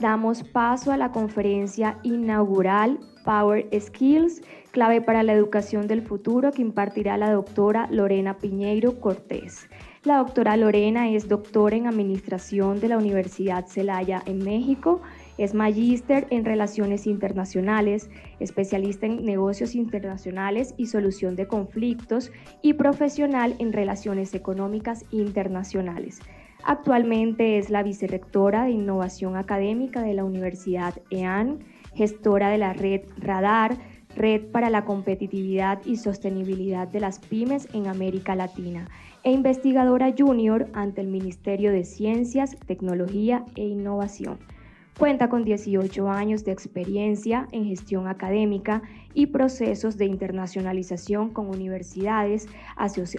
Damos paso a la conferencia inaugural Power Skills, clave para la educación del futuro que impartirá la doctora Lorena Piñeiro Cortés. La doctora Lorena es doctora en Administración de la Universidad Celaya en México, es magíster en Relaciones Internacionales, especialista en negocios internacionales y solución de conflictos y profesional en Relaciones Económicas Internacionales. Actualmente es la vicerectora de Innovación Académica de la Universidad EAN, gestora de la red Radar, Red para la Competitividad y Sostenibilidad de las Pymes en América Latina e investigadora junior ante el Ministerio de Ciencias, Tecnología e Innovación. Cuenta con 18 años de experiencia en gestión académica y procesos de internacionalización con universidades,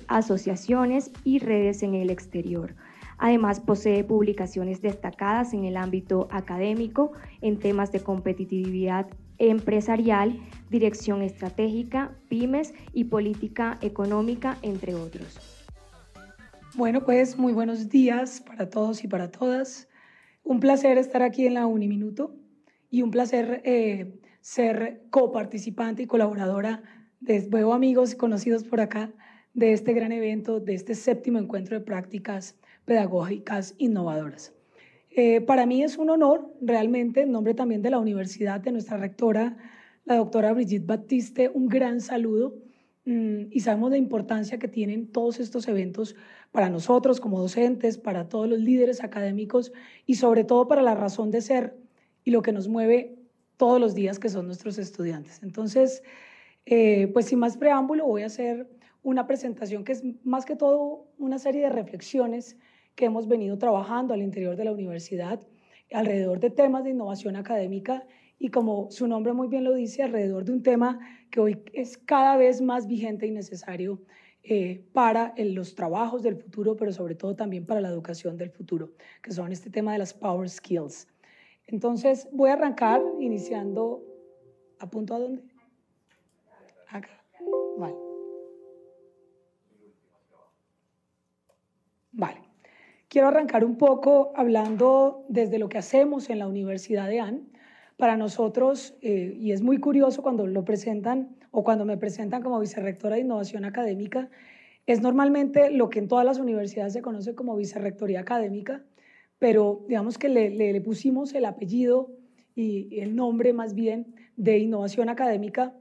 asociaciones y redes en el exterior. Además, posee publicaciones destacadas en el ámbito académico en temas de competitividad empresarial, dirección estratégica, pymes y política económica, entre otros. Bueno, pues muy buenos días para todos y para todas. Un placer estar aquí en la Uniminuto y un placer eh, ser coparticipante y colaboradora. De, veo amigos y conocidos por acá de este gran evento, de este séptimo encuentro de prácticas pedagógicas innovadoras. Eh, para mí es un honor, realmente, en nombre también de la universidad, de nuestra rectora, la doctora Brigitte Batiste, un gran saludo. Mm, y sabemos la importancia que tienen todos estos eventos para nosotros como docentes, para todos los líderes académicos y sobre todo para la razón de ser y lo que nos mueve todos los días que son nuestros estudiantes. Entonces, eh, pues sin más preámbulo, voy a hacer una presentación que es más que todo una serie de reflexiones que hemos venido trabajando al interior de la universidad alrededor de temas de innovación académica y como su nombre muy bien lo dice, alrededor de un tema que hoy es cada vez más vigente y necesario eh, para los trabajos del futuro, pero sobre todo también para la educación del futuro, que son este tema de las power skills. Entonces, voy a arrancar iniciando, ¿a punto a dónde? Acá. Vale. Vale. Quiero arrancar un poco hablando desde lo que hacemos en la Universidad de Ann. Para nosotros, eh, y es muy curioso cuando lo presentan o cuando me presentan como vicerrectora de innovación académica, es normalmente lo que en todas las universidades se conoce como vicerrectoría académica, pero digamos que le, pusimos el apellido y el nombre más bien de innovación académica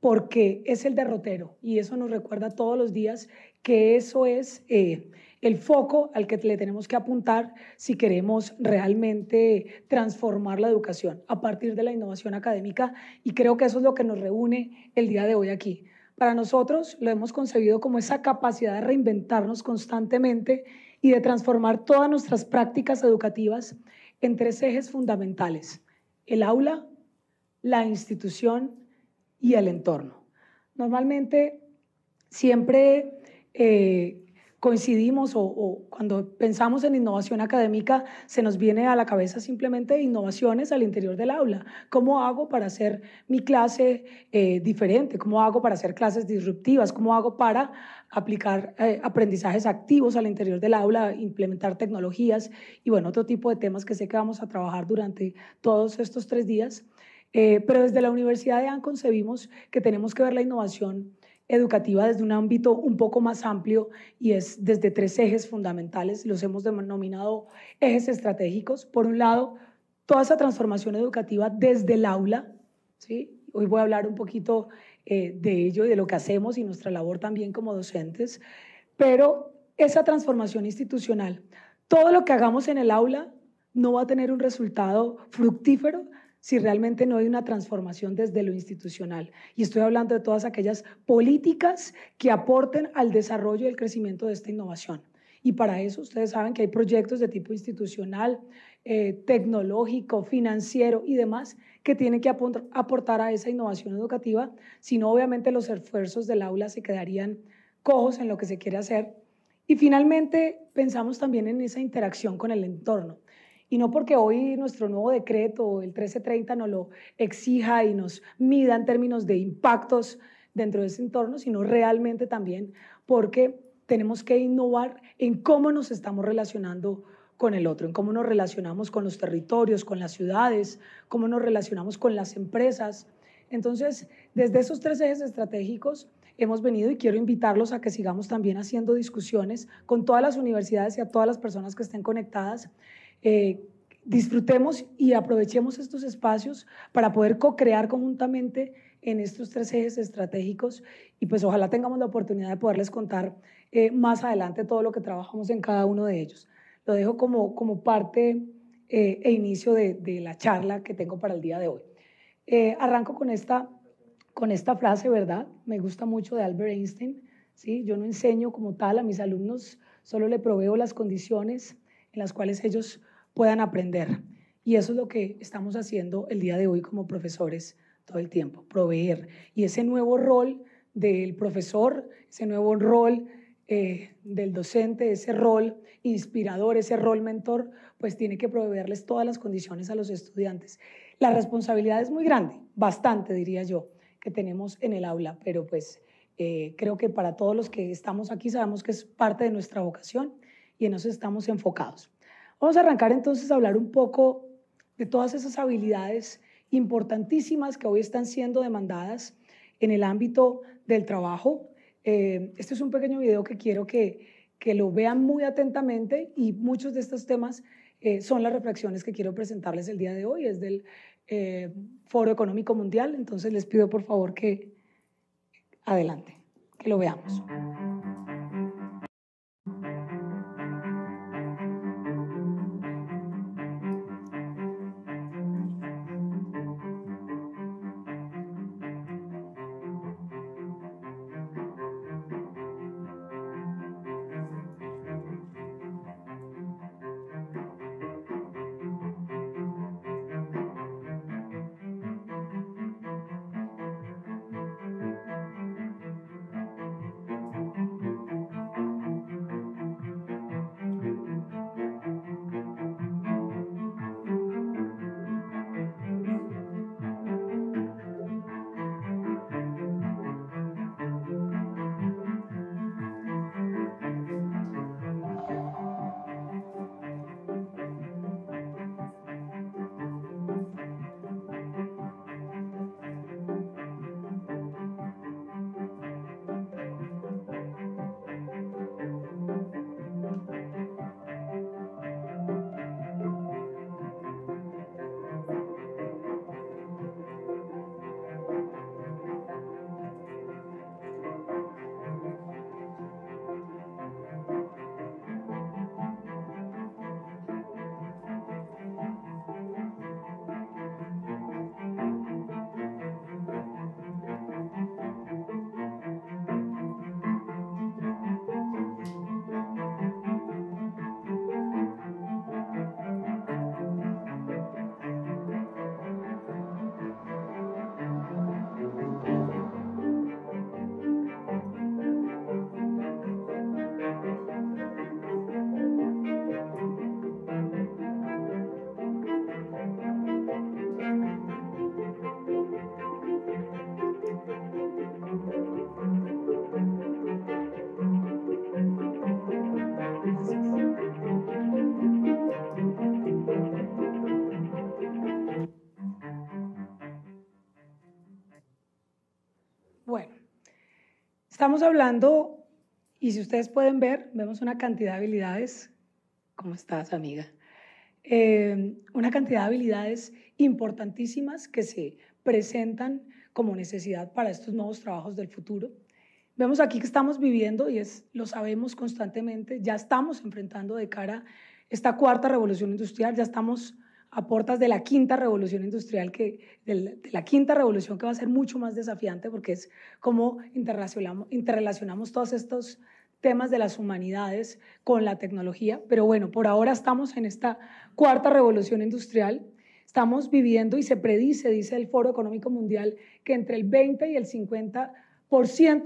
porque es el derrotero y eso nos recuerda todos los días que eso es eh, el foco al que le tenemos que apuntar si queremos realmente transformar la educación a partir de la innovación académica y creo que eso es lo que nos reúne el día de hoy aquí. Para nosotros lo hemos concebido como esa capacidad de reinventarnos constantemente y de transformar todas nuestras prácticas educativas en tres ejes fundamentales, el aula, la institución y el entorno. Normalmente siempre eh, coincidimos o, cuando pensamos en innovación académica, se nos viene a la cabeza simplemente innovaciones al interior del aula. ¿Cómo hago para hacer mi clase eh, diferente? ¿Cómo hago para hacer clases disruptivas? ¿Cómo hago para aplicar eh, aprendizajes activos al interior del aula, implementar tecnologías y bueno, otro tipo de temas que sé que vamos a trabajar durante todos estos tres días? Eh, pero desde la Universidad de AN concebimos que tenemos que ver la innovación educativa desde un ámbito un poco más amplio y es desde tres ejes fundamentales, los hemos denominado ejes estratégicos. Por un lado, toda esa transformación educativa desde el aula, ¿sí? Hoy voy a hablar un poquito eh, de ello y de lo que hacemos y nuestra labor también como docentes, pero esa transformación institucional, todo lo que hagamos en el aula no va a tener un resultado fructífero si realmente no hay una transformación desde lo institucional. Y estoy hablando de todas aquellas políticas que aporten al desarrollo y el crecimiento de esta innovación. Y para eso ustedes saben que hay proyectos de tipo institucional, eh, tecnológico, financiero y demás que tienen que aportar a esa innovación educativa, si no obviamente los esfuerzos del aula se quedarían cojos en lo que se quiere hacer. Y finalmente pensamos también en esa interacción con el entorno y no porque hoy nuestro nuevo decreto, el 1330, nos lo exija y nos mida en términos de impactos dentro de ese entorno, sino realmente también porque tenemos que innovar en cómo nos estamos relacionando con el otro, en cómo nos relacionamos con los territorios, con las ciudades, cómo nos relacionamos con las empresas. Entonces, desde esos tres ejes estratégicos hemos venido y quiero invitarlos a que sigamos también haciendo discusiones con todas las universidades y a todas las personas que estén conectadas eh, disfrutemos y aprovechemos estos espacios para poder co-crear conjuntamente en estos tres ejes estratégicos y pues ojalá tengamos la oportunidad de poderles contar eh, más adelante todo lo que trabajamos en cada uno de ellos. Lo dejo como, como parte eh, e inicio de, la charla que tengo para el día de hoy. arranco con esta, con esta frase, ¿verdad? Me gusta mucho de Albert Einstein. ¿sí? Yo no enseño como tal a mis alumnos, solo le proveo las condiciones en las cuales ellos puedan aprender. Y eso es lo que estamos haciendo el día de hoy como profesores todo el tiempo, proveer. Y ese nuevo rol del profesor, ese nuevo rol eh, del docente, ese rol inspirador, ese rol mentor, pues tiene que proveerles todas las condiciones a los estudiantes. La responsabilidad es muy grande, bastante diría yo, que tenemos en el aula, pero pues eh, creo que para todos los que estamos aquí sabemos que es parte de nuestra vocación y en eso estamos enfocados. Vamos a arrancar entonces a hablar un poco de todas esas habilidades importantísimas que hoy están siendo demandadas en el ámbito del trabajo. Eh, este es un pequeño video que quiero que, que lo vean muy atentamente y muchos de estos temas eh, son las reflexiones que quiero presentarles el día de hoy. Es del eh, Foro Económico Mundial, entonces les pido por favor que adelante, que lo veamos. Estamos hablando, y si ustedes pueden ver, vemos una cantidad de habilidades. ¿Cómo estás, amiga? Eh, una cantidad de habilidades importantísimas que se presentan como necesidad para estos nuevos trabajos del futuro. Vemos aquí que estamos viviendo, y es, lo sabemos constantemente, ya estamos enfrentando de cara esta cuarta revolución industrial, ya estamos aportas de la quinta revolución industrial, que, de la, quinta revolución que va a ser mucho más desafiante porque es cómo interrelacionamos, interrelacionamos todos estos temas de las humanidades con la tecnología. Pero bueno, por ahora estamos en esta cuarta revolución industrial. Estamos viviendo y se predice, dice el Foro Económico Mundial, que entre el 20 y el 50%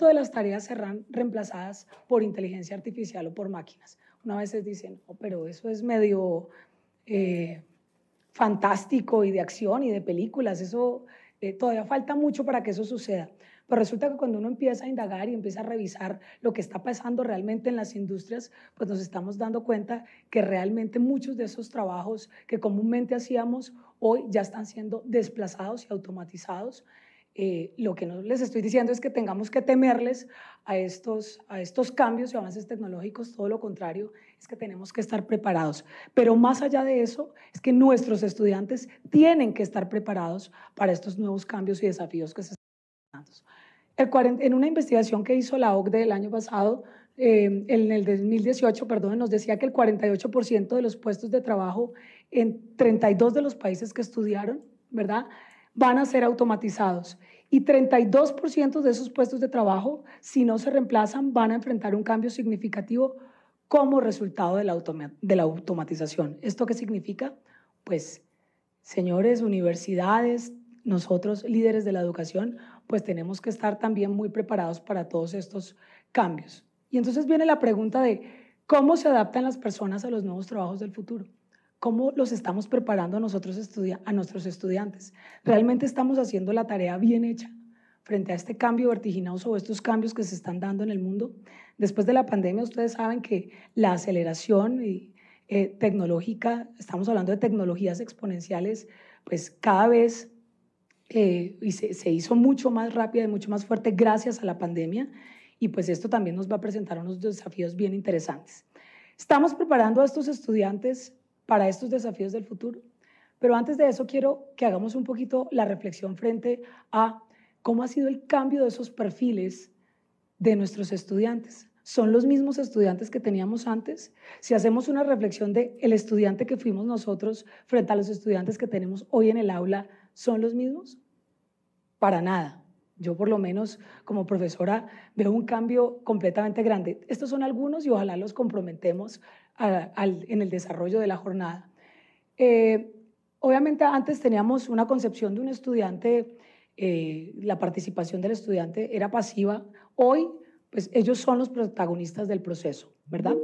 de las tareas serán reemplazadas por inteligencia artificial o por máquinas. Una vez dicen, oh, pero eso es medio... Eh, fantástico y de acción y de películas. Eso eh, todavía falta mucho para que eso suceda. Pero resulta que cuando uno empieza a indagar y empieza a revisar lo que está pasando realmente en las industrias, pues nos estamos dando cuenta que realmente muchos de esos trabajos que comúnmente hacíamos hoy ya están siendo desplazados y automatizados. Eh, lo que no les estoy diciendo es que tengamos que temerles a estos, a estos cambios y avances tecnológicos, todo lo contrario, es que tenemos que estar preparados. Pero más allá de eso, es que nuestros estudiantes tienen que estar preparados para estos nuevos cambios y desafíos que se están dando. en una investigación que hizo la OCDE el año pasado, em, en el 2018, perdón, nos decía que el 48% de los puestos de trabajo en 32 de los países que estudiaron, ¿verdad? van a ser automatizados y 32% de esos puestos de trabajo, si no se reemplazan, van a enfrentar un cambio significativo como resultado de la, de la automatización. ¿Esto qué significa? Pues, señores, universidades, nosotros, líderes de la educación, pues tenemos que estar también muy preparados para todos estos cambios. Y entonces viene la pregunta de cómo se adaptan las personas a los nuevos trabajos del futuro cómo los estamos preparando a, nosotros a nuestros estudiantes. ¿Realmente estamos haciendo la tarea bien hecha frente a este cambio vertiginoso o estos cambios que se están dando en el mundo? Después de la pandemia, ustedes saben que la aceleración eh, tecnológica, estamos hablando de tecnologías exponenciales, pues cada vez eh, y se, se, hizo mucho más rápida y mucho más fuerte gracias a la pandemia. Y pues esto también nos va a presentar unos desafíos bien interesantes. Estamos preparando a estos estudiantes para estos desafíos del futuro. Pero antes de eso quiero que hagamos un poquito la reflexión frente a cómo ha sido el cambio de esos perfiles de nuestros estudiantes. ¿Son los mismos estudiantes que teníamos antes? Si hacemos una reflexión de el estudiante que fuimos nosotros frente a los estudiantes que tenemos hoy en el aula, ¿son los mismos? Para nada. Yo por lo menos como profesora veo un cambio completamente grande. Estos son algunos y ojalá los comprometemos en el desarrollo de la jornada. Eh, obviamente antes teníamos una concepción de un estudiante, eh, la participación del estudiante era pasiva. Hoy, pues ellos son los protagonistas del proceso, ¿verdad?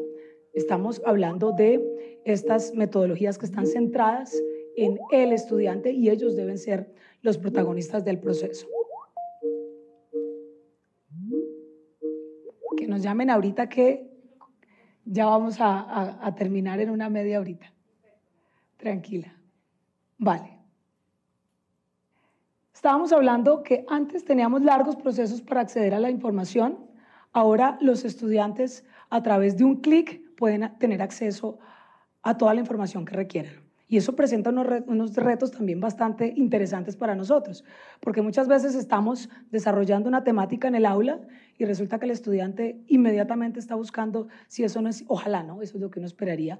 Estamos hablando de estas metodologías que están centradas en el estudiante y ellos deben ser los protagonistas del proceso. nos llamen ahorita que ya vamos a, terminar en una media ahorita. Tranquila. Vale. Estábamos hablando que antes teníamos largos procesos para acceder a la información. Ahora los estudiantes a través de un clic pueden tener acceso a toda la información que requieran. Y eso presenta unos, retos también bastante interesantes para nosotros, porque muchas veces estamos desarrollando una temática en el aula y resulta que el estudiante inmediatamente está buscando si eso no es, ojalá no, eso es lo que uno esperaría,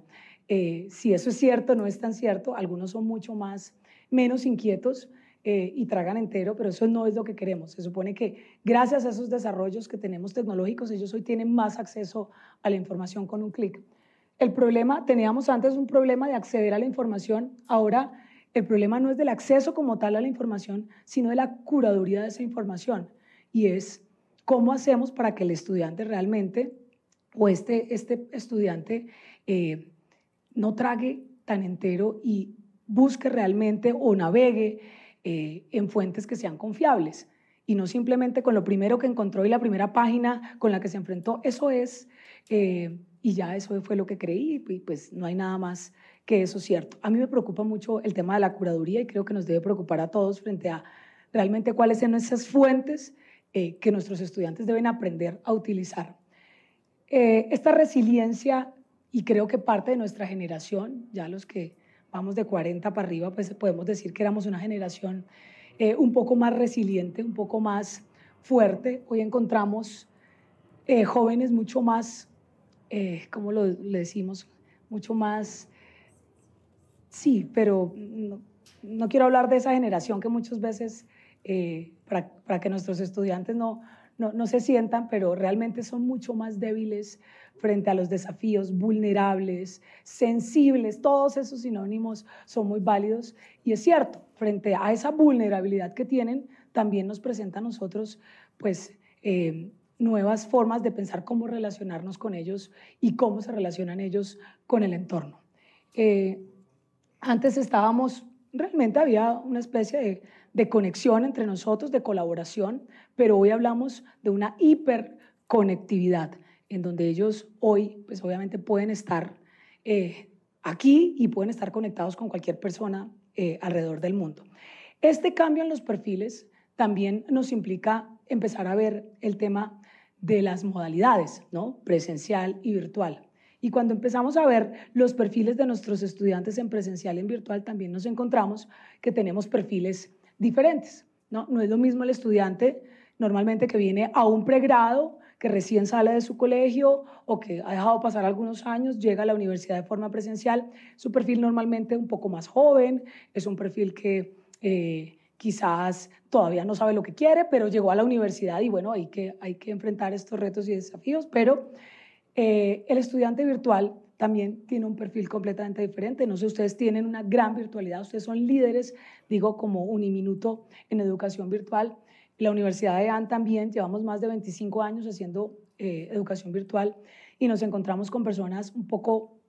eh, si eso es cierto, no es tan cierto, algunos son mucho más, menos inquietos, eh, y tragan entero, pero eso no es lo que queremos. Se supone que gracias a esos desarrollos que tenemos tecnológicos, ellos hoy tienen más acceso a la información con un clic el problema, teníamos antes un problema de acceder a la información, ahora el problema no es del acceso como tal a la información, sino de la curaduría de esa información. Y es cómo hacemos para que el estudiante realmente, o este, este estudiante, eh, no trague tan entero y busque realmente o navegue eh, en fuentes que sean confiables y no simplemente con lo primero que encontró y la primera página con la que se enfrentó. Eso es eh, y ya eso fue lo que creí y pues no hay nada más que eso cierto. A mí me preocupa mucho el tema de la curaduría y creo que nos debe preocupar a todos frente a realmente cuáles son esas fuentes eh, que nuestros estudiantes deben aprender a utilizar. Eh, esta resiliencia, y creo que parte de nuestra generación, ya los que vamos de 40 para arriba, pues podemos decir que éramos una generación eh, un poco más resiliente, un poco más fuerte. Hoy encontramos jóvenes mucho más eh, como lo, le decimos, mucho más, sí, pero no, quiero hablar de esa generación que muchas veces, eh, para, que nuestros estudiantes no, no, no se sientan, pero realmente son mucho más débiles frente a los desafíos, vulnerables, sensibles, todos esos sinónimos son muy válidos. Y es cierto, frente a esa vulnerabilidad que tienen, también nos presenta a nosotros, pues, eh, nuevas formas de pensar cómo relacionarnos con ellos y cómo se relacionan ellos con el entorno. Eh, antes estábamos, realmente había una especie de, conexión entre nosotros, de colaboración, pero hoy hablamos de una hiperconectividad, en donde ellos hoy, pues obviamente pueden estar eh, aquí y pueden estar conectados con cualquier persona eh, alrededor del mundo. Este cambio en los perfiles también nos implica empezar a ver el tema de las modalidades, ¿no? Presencial y virtual. Y cuando empezamos a ver los perfiles de nuestros estudiantes en presencial y en virtual, también nos encontramos que tenemos perfiles diferentes, ¿no? No es lo mismo el estudiante normalmente que viene a un pregrado, que recién sale de su colegio o que ha dejado pasar algunos años, llega a la universidad de forma presencial, su perfil normalmente un poco más joven, es un perfil que eh, quizás todavía no sabe lo que quiere, pero llegó a la universidad y bueno, hay que, hay que enfrentar estos retos y desafíos, pero eh, el estudiante virtual también tiene un perfil completamente diferente. No sé, ustedes tienen una gran virtualidad, ustedes son líderes, digo, como un minuto en educación virtual. La Universidad de AN también, llevamos más de 25 años haciendo eh, educación virtual y nos encontramos con personas un poco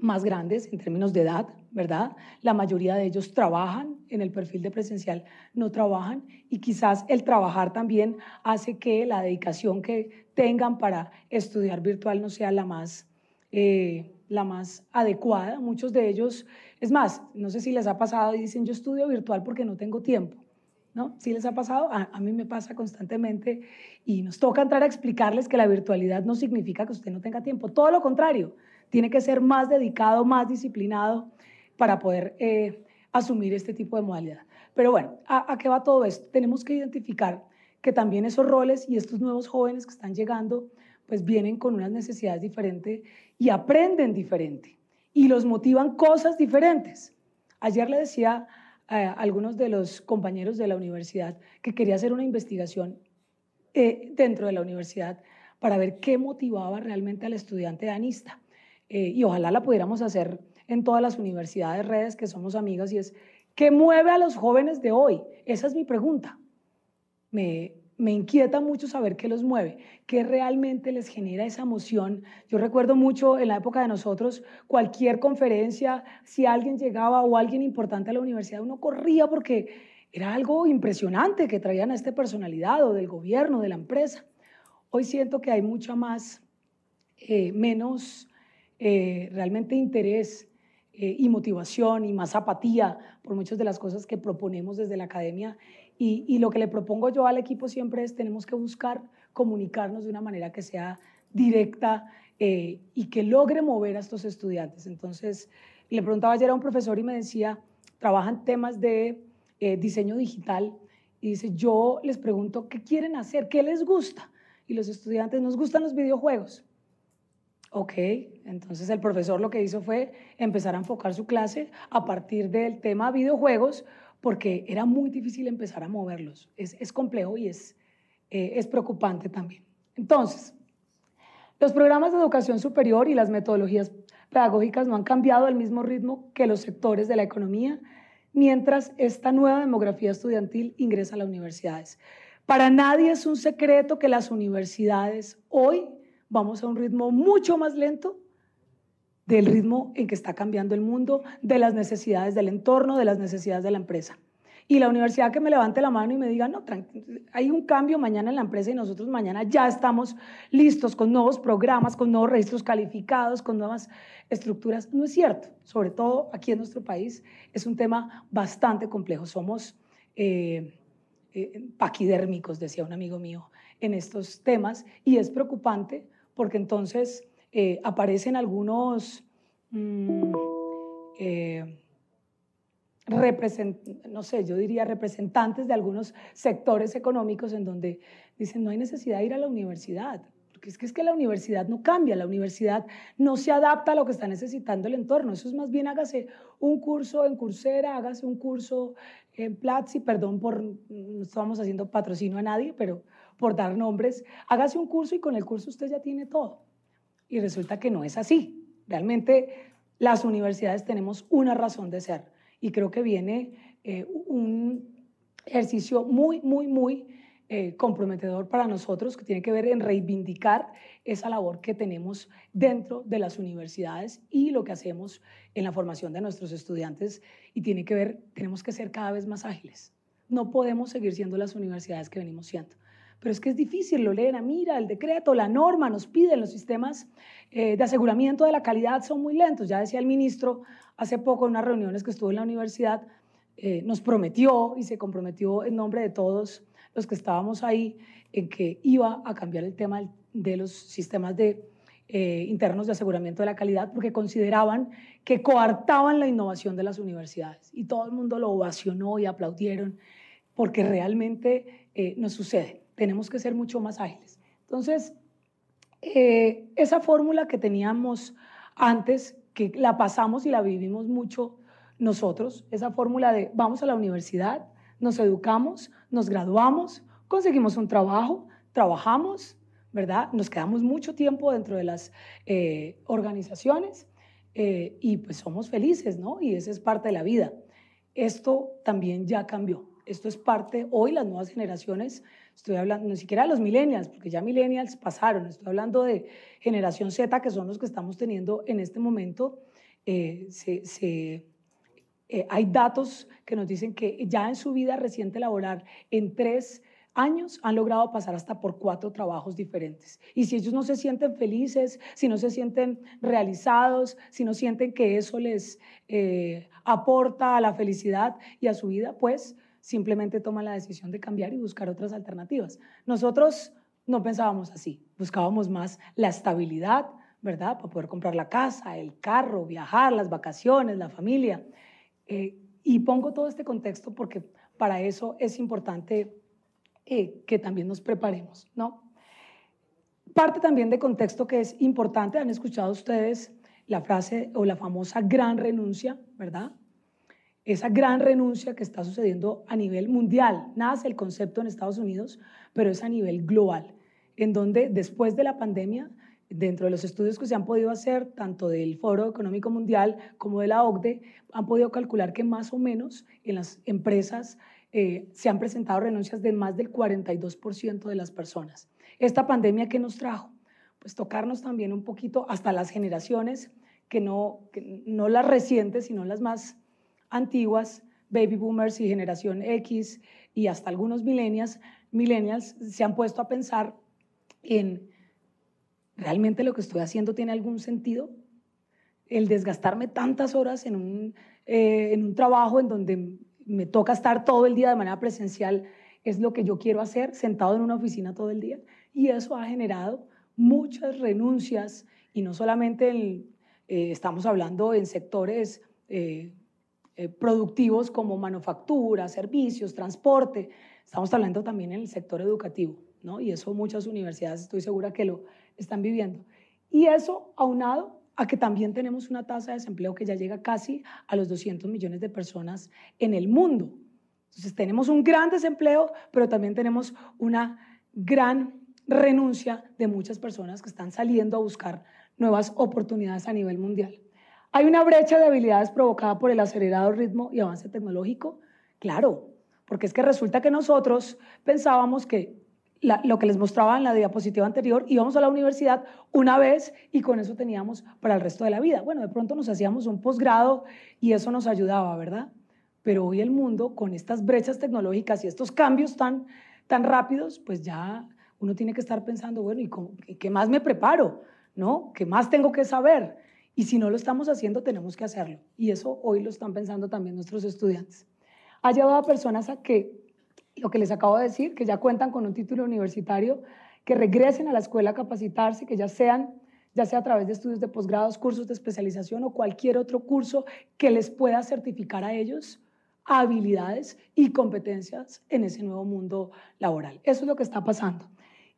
más grandes en términos de edad, ¿verdad? La mayoría de ellos trabajan en el perfil de presencial, no trabajan y quizás el trabajar también hace que la dedicación que tengan para estudiar virtual no sea la más, eh, la más adecuada. Muchos de ellos, es más, no sé si les ha pasado y dicen yo estudio virtual porque no tengo tiempo. ¿No? si les ha pasado? a mí me pasa constantemente y nos toca entrar a explicarles que la virtualidad no significa que usted no tenga tiempo, todo lo contrario, tiene que ser más dedicado, más disciplinado para poder eh, asumir este tipo de modalidad. Pero bueno, ¿a, qué va todo esto? Tenemos que identificar que también esos roles y estos nuevos jóvenes que están llegando, pues vienen con unas necesidades diferentes y aprenden diferente y los motivan cosas diferentes. Ayer le decía a algunos de los compañeros de la universidad que quería hacer una investigación eh, dentro de la universidad para ver qué motivaba realmente al estudiante danista. Eh, y ojalá la pudiéramos hacer en todas las universidades, redes que somos amigas, y es, ¿qué mueve a los jóvenes de hoy? Esa es mi pregunta. Me, inquieta mucho saber qué los mueve, qué realmente les genera esa emoción. Yo recuerdo mucho en la época de nosotros, cualquier conferencia, si alguien llegaba o alguien importante a la universidad, uno corría porque era algo impresionante que traían a esta personalidad o del gobierno, de la empresa. Hoy siento que hay mucha más, eh, menos eh, realmente interés eh, y motivación y más apatía por muchas de las cosas que proponemos desde la academia. Y, lo que le propongo yo al equipo siempre es tenemos que buscar comunicarnos de una manera que sea directa eh, y que logre mover a estos estudiantes. Entonces, le preguntaba ayer a un profesor y me decía, trabajan temas de diseño digital y dice, yo les pregunto, ¿qué quieren hacer? ¿Qué les gusta? Y los estudiantes nos gustan los videojuegos. Ok, entonces el profesor lo que hizo fue empezar a enfocar su clase a partir del tema videojuegos porque era muy difícil empezar a moverlos. Es, complejo y eh, es preocupante también. Entonces, los programas de educación superior y las metodologías pedagógicas no han cambiado al mismo ritmo que los sectores de la economía mientras esta nueva demografía estudiantil ingresa a las universidades. Para nadie es un secreto que las universidades hoy vamos a un ritmo mucho más lento del ritmo en que está cambiando el mundo, de las necesidades del entorno, de las necesidades de la empresa. Y la universidad que me levante la mano y me diga, no, hay un cambio mañana en la empresa y nosotros mañana ya estamos listos con nuevos programas, con nuevos registros calificados, con nuevas estructuras. No es cierto, sobre todo aquí en nuestro país es un tema bastante complejo. Somos eh, eh, paquidérmicos, decía un amigo mío, en estos temas y es preocupante porque entonces eh, aparecen algunos mm, eh, no sé, yo diría representantes de algunos sectores económicos en donde dicen no hay necesidad de ir a la universidad, porque es que, es que la universidad no cambia, la universidad no se adapta a lo que está necesitando el entorno, eso es más bien hágase un curso en Coursera, hágase un curso en Platzi, perdón por, no estamos haciendo patrocinio a nadie, pero por dar nombres, hágase un curso y con el curso usted ya tiene todo. Y resulta que no es así. Realmente las universidades tenemos una razón de ser y creo que viene eh, un ejercicio muy, muy, muy eh, comprometedor para nosotros que tiene que ver en reivindicar esa labor que tenemos dentro de las universidades y lo que hacemos en la formación de nuestros estudiantes y tiene que ver, tenemos que ser cada vez más ágiles. No podemos seguir siendo las universidades que venimos siendo pero es que es difícil, lo leen a mira, el decreto, la norma nos piden los sistemas eh, de aseguramiento de la calidad son muy lentos. Ya decía el ministro hace poco en unas reuniones que estuvo en la universidad, eh, nos prometió y se comprometió en nombre de todos los que estábamos ahí en que iba a cambiar el tema de los sistemas de, eh, internos de aseguramiento de la calidad porque consideraban que coartaban la innovación de las universidades. Y todo el mundo lo ovacionó y aplaudieron porque realmente eh, nos sucede tenemos que ser mucho más ágiles. Entonces, eh, esa fórmula que teníamos antes, que la pasamos y la vivimos mucho nosotros, esa fórmula de vamos a la universidad, nos educamos, nos graduamos, conseguimos un trabajo, trabajamos, ¿verdad? Nos quedamos mucho tiempo dentro de las eh, organizaciones eh, y pues somos felices, ¿no? Y esa es parte de la vida. Esto también ya cambió esto es parte, hoy las nuevas generaciones, estoy hablando ni siquiera de los millennials, porque ya millennials pasaron, estoy hablando de generación Z, que son los que estamos teniendo en este momento, eh, eh, hay datos que nos dicen que ya en su vida reciente laboral, en tres años han logrado pasar hasta por cuatro trabajos diferentes. Y si ellos no se sienten felices, si no se sienten realizados, si no sienten que eso les eh, aporta a la felicidad y a su vida, pues simplemente toman la decisión de cambiar y buscar otras alternativas. Nosotros no pensábamos así, buscábamos más la estabilidad, ¿verdad? Para poder comprar la casa, el carro, viajar, las vacaciones, la familia. Eh, y pongo todo este contexto porque para eso es importante eh, que también nos preparemos, ¿no? Parte también de contexto que es importante, han escuchado ustedes la frase o la famosa gran renuncia, ¿verdad? esa gran renuncia que está sucediendo a nivel mundial. Nace el concepto en Estados Unidos, pero es a nivel global, en donde después de la pandemia, dentro de los estudios que se han podido hacer, tanto del Foro Económico Mundial como de la OCDE, han podido calcular que más o menos en las empresas eh, se han presentado renuncias de más del 42% de las personas. Esta pandemia qué nos trajo, pues tocarnos también un poquito hasta las generaciones que no, no las recientes, sino las más antiguas, baby boomers y generación X y hasta algunos millennials, millennials se han puesto a pensar en, ¿realmente lo que estoy haciendo tiene algún sentido? El desgastarme tantas horas en un, eh, en un trabajo en donde me toca estar todo el día de manera presencial, es lo que yo quiero hacer, sentado en una oficina todo el día. Y eso ha generado muchas renuncias, y no solamente eh, estamos hablando en sectores eh, eh, productivos como manufactura, servicios, transporte. Estamos hablando también en el sector educativo, ¿no? Y eso muchas universidades estoy segura que lo están viviendo. Y eso aunado a que también tenemos una tasa de desempleo que ya llega casi a los 200 millones de personas en el mundo. Entonces tenemos un gran desempleo, pero también tenemos una gran renuncia de muchas personas que están saliendo a buscar nuevas oportunidades a nivel mundial. ¿Hay una brecha de habilidades provocada por el acelerado ritmo y avance tecnológico? Claro, porque es que resulta que nosotros pensábamos que lo que les mostraba en la diapositiva anterior, íbamos a la universidad una vez y con eso teníamos para el resto de la vida. Bueno, de pronto nos hacíamos un posgrado y eso nos ayudaba, ¿verdad? Pero hoy el mundo, con estas brechas tecnológicas y estos cambios tan, tan rápidos, pues ya uno tiene que estar pensando, bueno, ¿y qué más me preparo? ¿No? ¿Qué más tengo que saber? Y si no lo estamos haciendo, tenemos que hacerlo. Y eso hoy lo están pensando también nuestros estudiantes. Ha llevado a personas a que, lo que les acabo de decir, que ya cuentan con un título universitario, que regresen a la escuela a capacitarse, que ya sean ya sea a través de estudios de posgrados, cursos de especialización o cualquier otro curso que les pueda certificar a ellos habilidades y competencias en ese nuevo mundo laboral. Eso es lo que está pasando.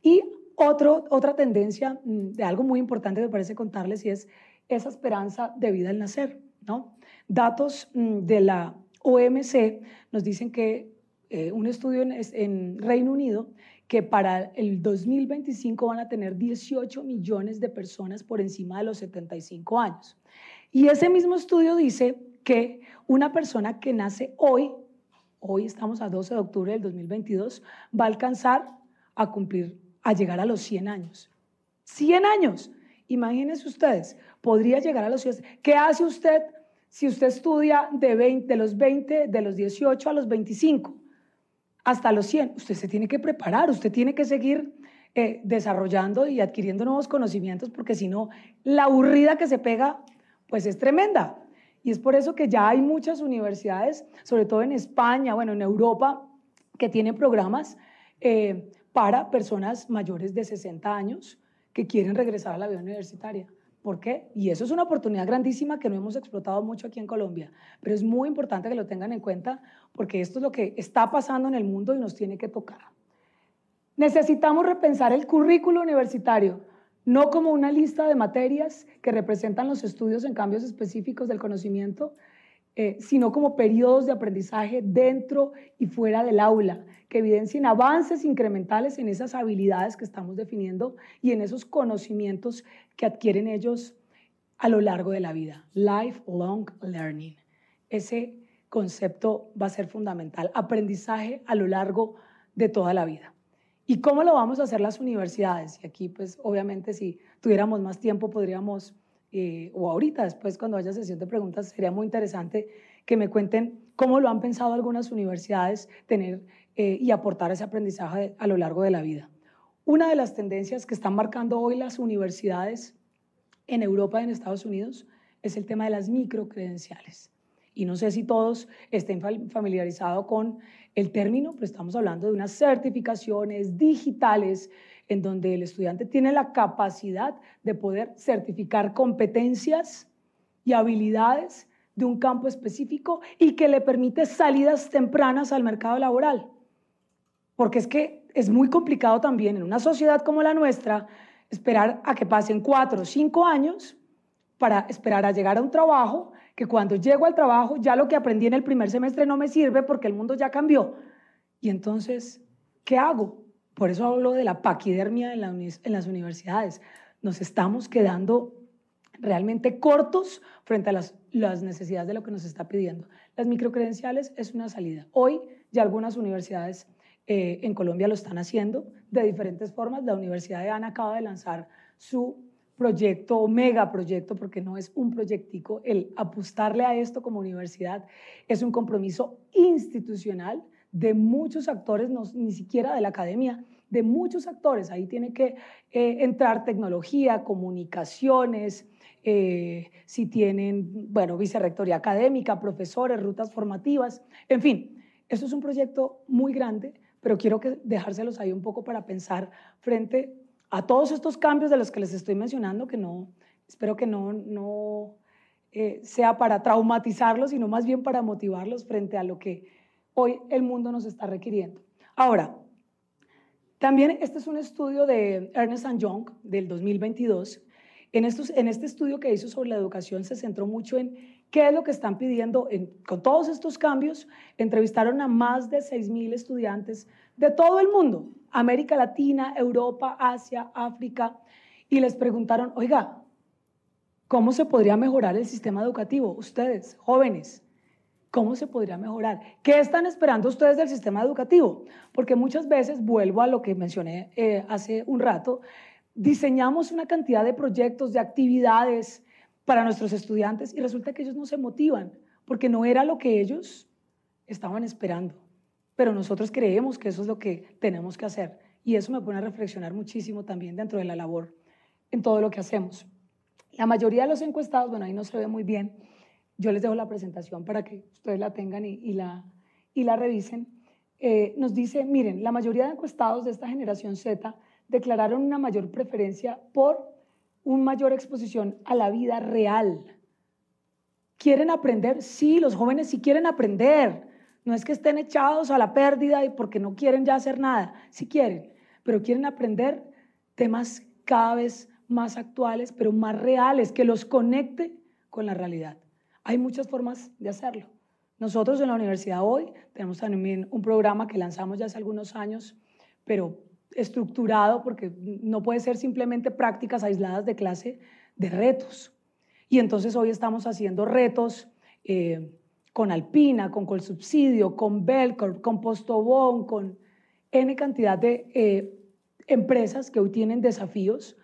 Y otra tendencia mm, de algo muy importante que me parece contarles y es esa esperanza de vida al nacer. ¿no? Datos mm, de la OMC nos dicen que eh, un estudio en, en, Reino Unido que para el 2025 van a tener 18 millones de personas por encima de los 75 años. Y ese mismo estudio dice que una persona que nace hoy, hoy estamos a 12 de octubre del 2022, va a alcanzar a cumplir, a llegar a los 100 años. 100 años. Imagínense ustedes, podría llegar a los ¿Qué hace usted si usted estudia de, los 20, de los 18 a los 25, hasta los 100? Usted se tiene que preparar, usted tiene que seguir eh, desarrollando y adquiriendo nuevos conocimientos, porque si no, la aburrida que se pega, pues es tremenda. Y es por eso que ya hay muchas universidades, sobre todo en España, bueno, en Europa, que tienen programas eh, para personas mayores de 60 años que quieren regresar a la vida universitaria. ¿Por qué? Y eso es una oportunidad grandísima que no hemos explotado mucho aquí en Colombia, pero es muy importante que lo tengan en cuenta porque esto es lo que está pasando en el mundo y nos tiene que tocar. Necesitamos repensar el currículo universitario, no como una lista de materias que representan los estudios en cambios específicos del conocimiento, eh, sino como periodos de aprendizaje dentro y fuera del aula, que evidencien avances incrementales en esas habilidades que estamos definiendo y en esos conocimientos que adquieren ellos a lo largo de la vida. Lifelong learning. Ese concepto va a ser fundamental. Aprendizaje a lo largo de toda la vida. ¿Y cómo lo vamos a hacer las universidades? Y aquí, pues, obviamente, si tuviéramos más tiempo, podríamos eh, o ahorita después cuando haya sesión de preguntas, sería muy interesante que me cuenten cómo lo han pensado algunas universidades tener eh, y aportar ese aprendizaje a lo largo de la vida. Una de las tendencias que están marcando hoy las universidades en Europa y en Estados Unidos es el tema de las microcredenciales. Y no sé si todos estén familiarizados con el término, pero estamos hablando de unas certificaciones digitales en donde el estudiante tiene la capacidad de poder certificar competencias y habilidades de un campo específico y que le permite salidas tempranas al mercado laboral. Porque es que es muy complicado también en una sociedad como la nuestra esperar a que pasen cuatro o cinco años para esperar a llegar a un trabajo, que cuando llego al trabajo ya lo que aprendí en el primer semestre no me sirve porque el mundo ya cambió. Y entonces, ¿qué hago? por eso hablo de la paquidermia en, las universidades. Nos estamos quedando realmente cortos frente a las, necesidades de lo que nos está pidiendo. Las microcredenciales es una salida. Hoy ya algunas universidades eh, en Colombia lo están haciendo de diferentes formas. La Universidad de Ana acaba de lanzar su proyecto o megaproyecto, porque no es un proyectico, el apostarle a esto como universidad es un compromiso institucional de muchos actores, ni siquiera de la academia, de muchos actores. Ahí tiene que eh, entrar tecnología, comunicaciones, eh, si tienen, bueno, vicerrectoría académica, profesores, rutas formativas, en fin. Esto es un proyecto muy grande, pero quiero que dejárselos ahí un poco para pensar frente a todos estos cambios de los que les estoy mencionando, que no, espero que no, no eh, sea para traumatizarlos, sino más bien para motivarlos frente a lo que hoy el mundo nos está requiriendo. Ahora, también este es un estudio de Ernest Young del 2022. En, este estudio que hizo sobre la educación se centró mucho en qué es lo que están pidiendo con todos estos cambios. Entrevistaron a más de 6.000 estudiantes de todo el mundo, América Latina, Europa, Asia, África, y les preguntaron, oiga, ¿cómo se podría mejorar el sistema educativo? Ustedes, jóvenes, ¿Cómo se podría mejorar? ¿Qué están esperando ustedes del sistema educativo? Porque muchas veces, vuelvo a lo que mencioné eh, hace un rato, diseñamos una cantidad de proyectos, de actividades para nuestros estudiantes y resulta que ellos no se motivan porque no era lo que ellos estaban esperando. Pero nosotros creemos que eso es lo que tenemos que hacer y eso me pone a reflexionar muchísimo también dentro de la labor en todo lo que hacemos. La mayoría de los encuestados, bueno, ahí no se ve muy bien, yo les dejo la presentación para que ustedes la tengan y, la, revisen. Eh, nos dice, miren, la mayoría de encuestados de esta generación Z declararon una mayor preferencia por una mayor exposición a la vida real. ¿Quieren aprender? Sí, los jóvenes sí quieren aprender. No es que estén echados a la pérdida y porque no quieren ya hacer nada. Sí quieren, pero quieren aprender temas cada vez más actuales, pero más reales, que los conecte con la realidad. Hay muchas formas de hacerlo. Nosotros en la universidad hoy tenemos también un programa que lanzamos ya hace algunos años, pero estructurado porque no puede ser simplemente prácticas aisladas de clase de retos. Y entonces hoy estamos haciendo retos eh, con Alpina, con Colsubsidio, con Belcorp, con Postobón, con N cantidad de eh, empresas que hoy tienen desafíos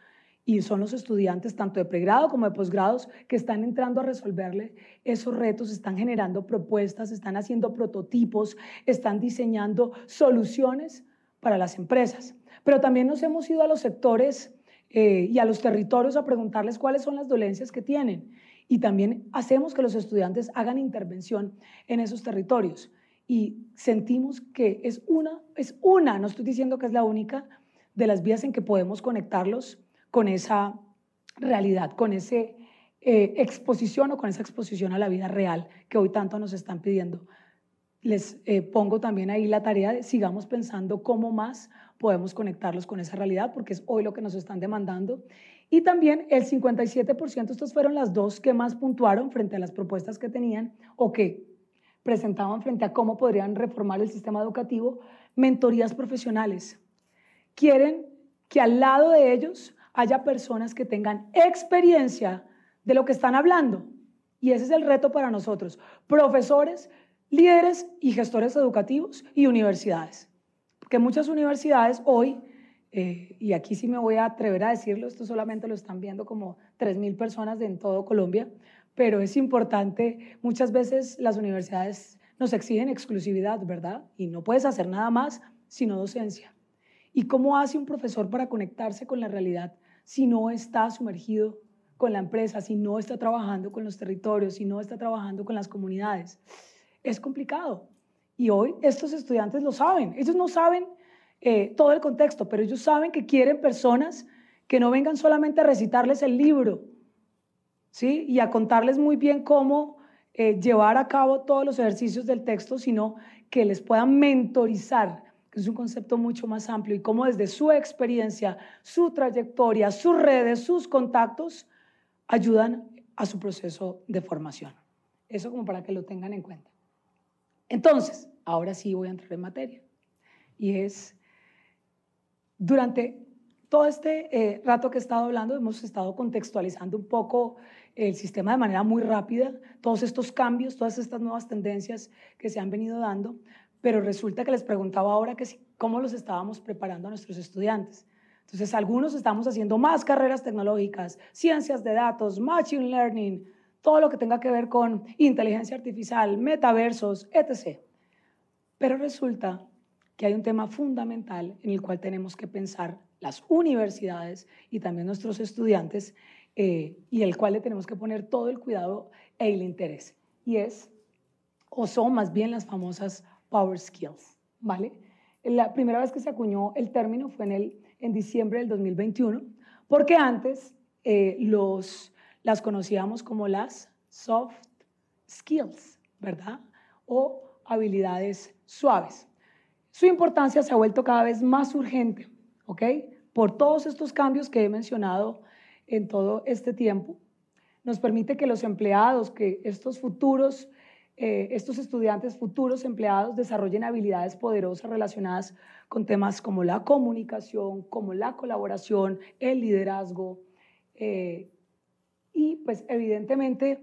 y son los estudiantes tanto de pregrado como de posgrados que están entrando a resolverle esos retos, están generando propuestas, están haciendo prototipos, están diseñando soluciones para las empresas. Pero también nos hemos ido a los sectores eh, y a los territorios a preguntarles cuáles son las dolencias que tienen y también hacemos que los estudiantes hagan intervención en esos territorios y sentimos que es una, es una, no estoy diciendo que es la única, de las vías en que podemos conectarlos con esa realidad, con esa eh, exposición o con esa exposición a la vida real que hoy tanto nos están pidiendo. Les eh, pongo también ahí la tarea de sigamos pensando cómo más podemos conectarlos con esa realidad, porque es hoy lo que nos están demandando. Y también el 57%, estos fueron las dos que más puntuaron frente a las propuestas que tenían o que presentaban frente a cómo podrían reformar el sistema educativo, mentorías profesionales. Quieren que al lado de ellos haya personas que tengan experiencia de lo que están hablando. Y ese es el reto para nosotros, profesores, líderes y gestores educativos y universidades. Porque muchas universidades hoy, eh, y aquí sí me voy a atrever a decirlo, esto solamente lo están viendo como 3.000 personas en todo Colombia, pero es importante, muchas veces las universidades nos exigen exclusividad, ¿verdad? Y no puedes hacer nada más sino docencia. ¿Y cómo hace un profesor para conectarse con la realidad si no está sumergido con la empresa, si no está trabajando con los territorios, si no está trabajando con las comunidades? Es complicado. Y hoy estos estudiantes lo saben. Ellos no saben eh, todo el contexto, pero ellos saben que quieren personas que no vengan solamente a recitarles el libro, ¿sí? Y a contarles muy bien cómo eh, llevar a cabo todos los ejercicios del texto, sino que les puedan mentorizar, que es un concepto mucho más amplio, y cómo desde su experiencia, su trayectoria, sus redes, sus contactos, ayudan a su proceso de formación. Eso como para que lo tengan en cuenta. Entonces, ahora sí voy a entrar en materia. Y es, durante todo este eh, rato que he estado hablando, hemos estado contextualizando un poco el sistema de manera muy rápida, todos estos cambios, todas estas nuevas tendencias que se han venido dando, pero resulta que les preguntaba ahora que cómo los estábamos preparando a nuestros estudiantes. Entonces, algunos estamos haciendo más carreras tecnológicas, ciencias de datos, machine learning, todo lo que tenga que ver con inteligencia artificial, metaversos, etc. Pero resulta que hay un tema fundamental en el cual tenemos que pensar las universidades y también nuestros estudiantes eh, y el cual le tenemos que poner todo el cuidado e el interés. Y es, o son más bien las famosas Power Skills, ¿vale? La primera vez que se acuñó el término fue en, el, en diciembre del 2021, porque antes eh, los, las conocíamos como las soft skills, ¿verdad? O habilidades suaves. Su importancia se ha vuelto cada vez más urgente, ¿ok? Por todos estos cambios que he mencionado en todo este tiempo, nos permite que los empleados, que estos futuros eh, estos estudiantes futuros empleados desarrollen habilidades poderosas relacionadas con temas como la comunicación, como la colaboración, el liderazgo. Eh, y pues evidentemente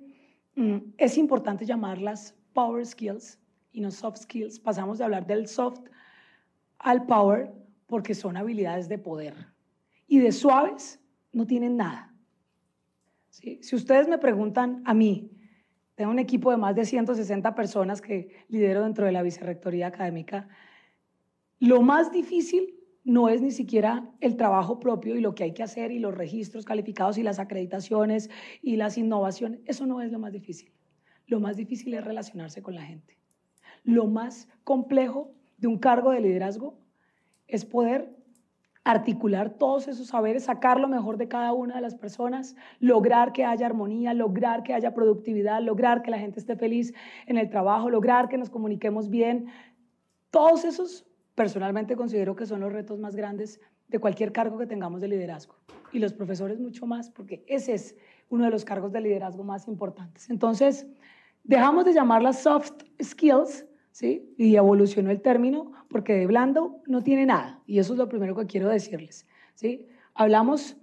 mm, es importante llamarlas power skills y no soft skills. Pasamos de hablar del soft al power porque son habilidades de poder. Y de suaves no tienen nada. Si ustedes me preguntan a mí, tengo un equipo de más de 160 personas que lidero dentro de la Vicerrectoría Académica. Lo más difícil no es ni siquiera el trabajo propio y lo que hay que hacer y los registros calificados y las acreditaciones y las innovaciones. Eso no es lo más difícil. Lo más difícil es relacionarse con la gente. Lo más complejo de un cargo de liderazgo es poder articular todos esos saberes, sacar lo mejor de cada una de las personas, lograr que haya armonía, lograr que haya productividad, lograr que la gente esté feliz en el trabajo, lograr que nos comuniquemos bien. Todos esos personalmente considero que son los retos más grandes de cualquier cargo que tengamos de liderazgo. Y los profesores mucho más, porque ese es uno de los cargos de liderazgo más importantes. Entonces, dejamos de llamarlas soft skills ¿sí? Y evolucionó el término porque de blando no tiene nada. Y eso es lo primero que quiero decirles, ¿sí? Hablamos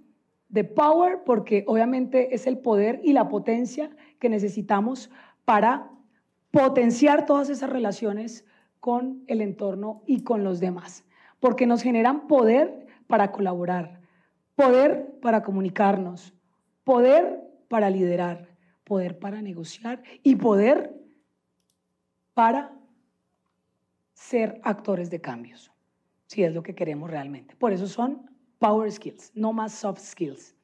de power porque obviamente es el poder y la potencia que necesitamos para potenciar todas esas relaciones con el entorno y con los demás, porque nos generan poder para colaborar, poder para comunicarnos, poder para liderar, poder para negociar y poder para ser actores de cambios, si es lo que queremos realmente. Por eso son power skills, no más soft skills,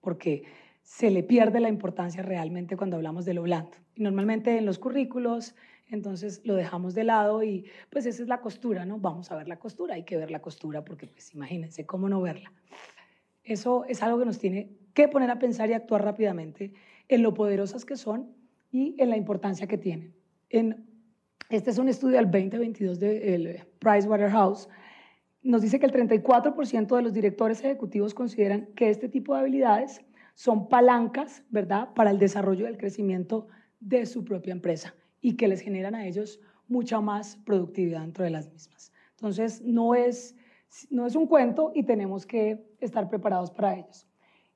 porque se le pierde la importancia realmente cuando hablamos de lo blando. normalmente en los currículos, entonces lo dejamos de lado y pues esa es la costura, ¿no? Vamos a ver la costura, hay que ver la costura porque pues imagínense cómo no verla. Eso es algo que nos tiene que poner a pensar y actuar rápidamente en lo poderosas que son y en la importancia que tienen, en este es un estudio del 2022 del Pricewaterhouse. Nos dice que el 34% de los directores ejecutivos consideran que este tipo de habilidades son palancas, ¿verdad?, para el desarrollo del crecimiento de su propia empresa y que les generan a ellos mucha más productividad dentro de las mismas. Entonces, no es, no es un cuento y tenemos que estar preparados para ellos.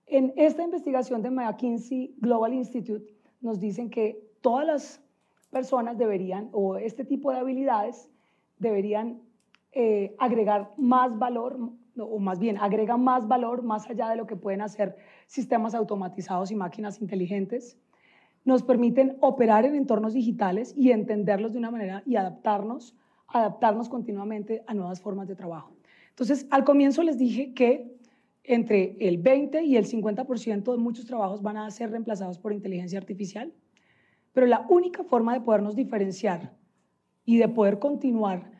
En esta investigación de McKinsey Global Institute nos dicen que todas las personas deberían, o este tipo de habilidades deberían eh, agregar más valor, o más bien agrega más valor más allá de lo que pueden hacer sistemas automatizados y máquinas inteligentes. Nos permiten operar en entornos digitales y entenderlos de una manera y adaptarnos, adaptarnos continuamente a nuevas formas de trabajo. Entonces, al comienzo les dije que entre el 20 y el 50% de muchos trabajos van a ser reemplazados por inteligencia artificial. Pero la única forma de podernos diferenciar y de poder continuar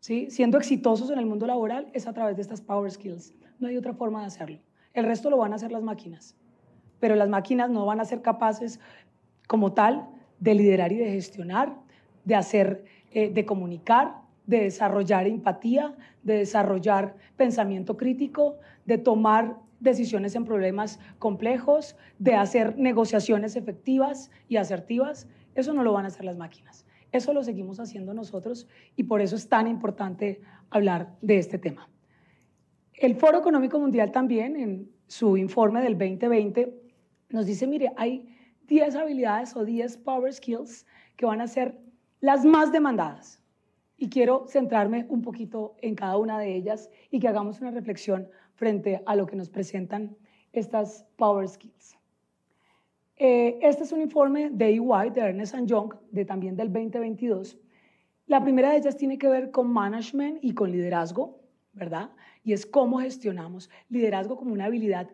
¿sí? siendo exitosos en el mundo laboral es a través de estas power skills. No hay otra forma de hacerlo. El resto lo van a hacer las máquinas, pero las máquinas no van a ser capaces como tal de liderar y de gestionar, de hacer, eh, de comunicar, de desarrollar empatía, de desarrollar pensamiento crítico, de tomar decisiones en problemas complejos, de hacer negociaciones efectivas y asertivas. Eso no lo van a hacer las máquinas. Eso lo seguimos haciendo nosotros y por eso es tan importante hablar de este tema. El Foro Económico Mundial también, en su informe del 2020, nos dice, mire, hay 10 habilidades o 10 power skills que van a ser las más demandadas. Y quiero centrarme un poquito en cada una de ellas y que hagamos una reflexión frente a lo que nos presentan estas Power Skills. Eh, este es un informe de EY, de Ernest Young, de, también del 2022. La primera de ellas tiene que ver con management y con liderazgo, ¿verdad? Y es cómo gestionamos liderazgo como una habilidad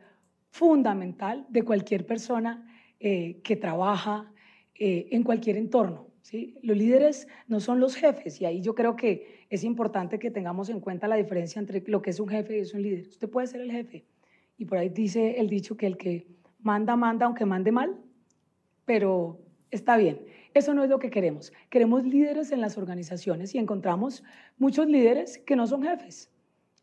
fundamental de cualquier persona eh, que trabaja eh, en cualquier entorno. Los líderes no son los jefes y ahí yo creo que es importante que tengamos en cuenta la diferencia entre lo que es un jefe y es un líder. Usted puede ser el jefe y por ahí dice el dicho que el que manda, manda aunque mande mal, pero está bien. Eso no es lo que queremos. Queremos líderes en las organizaciones y encontramos muchos líderes que no son jefes.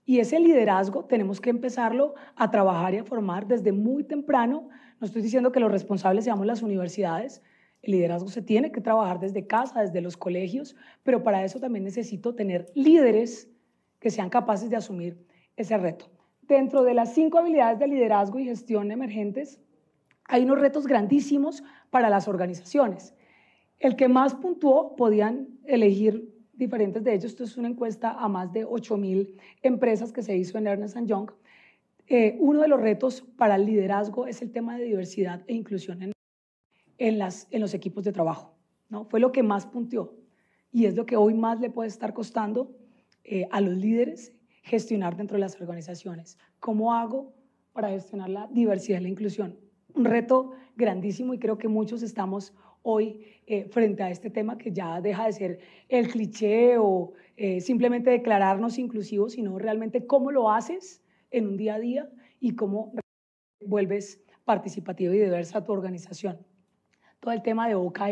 Y ese liderazgo tenemos que empezarlo a trabajar y a formar desde muy temprano. No estoy diciendo que los responsables seamos las universidades, el liderazgo se tiene que trabajar desde casa, desde los colegios, pero para eso también necesito tener líderes que sean capaces de asumir ese reto. Dentro de las cinco habilidades de liderazgo y gestión emergentes, hay unos retos grandísimos para las organizaciones. El que más puntuó podían elegir diferentes de ellos. Esto es una encuesta a más de 8.000 empresas que se hizo en Ernest Young. Eh, uno de los retos para el liderazgo es el tema de diversidad e inclusión en en, los equipos de trabajo. Fue lo que más punteó y es lo que hoy más le puede estar costando eh, a los líderes gestionar dentro de las organizaciones. ¿Cómo hago para gestionar la diversidad y la inclusión? Un reto grandísimo y creo que muchos estamos hoy eh, frente a este tema que ya deja de ser el cliché o eh, simplemente declararnos inclusivos, sino realmente cómo lo haces en un día a día y cómo vuelves participativo y diversa tu organización todo el tema de Boca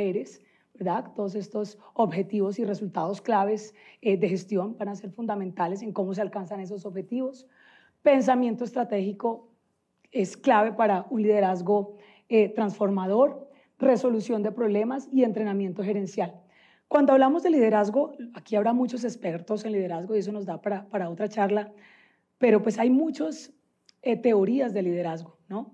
¿verdad? Todos estos objetivos y resultados claves eh, de gestión van a ser fundamentales en cómo se alcanzan esos objetivos. Pensamiento estratégico es clave para un liderazgo eh, transformador, resolución de problemas y entrenamiento gerencial. Cuando hablamos de liderazgo, aquí habrá muchos expertos en liderazgo y eso nos da para, para otra charla, pero pues hay muchas eh, teorías de liderazgo, ¿no?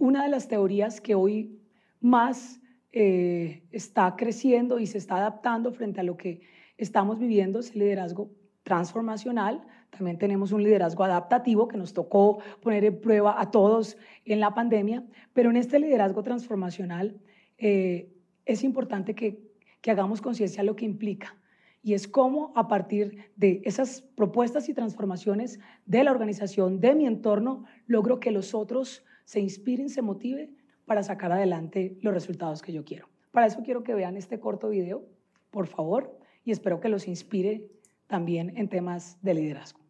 una de las teorías que hoy más eh, está creciendo y se está adaptando frente a lo que estamos viviendo, ese liderazgo transformacional. También tenemos un liderazgo adaptativo que nos tocó poner en prueba a todos en la pandemia, pero en este liderazgo transformacional eh, es importante que, que hagamos conciencia de lo que implica y es cómo a partir de esas propuestas y transformaciones de la organización, de mi entorno, logro que los otros se inspiren, se motiven para sacar adelante los resultados que yo quiero. Para eso quiero que vean este corto video, por favor, y espero que los inspire también en temas de liderazgo.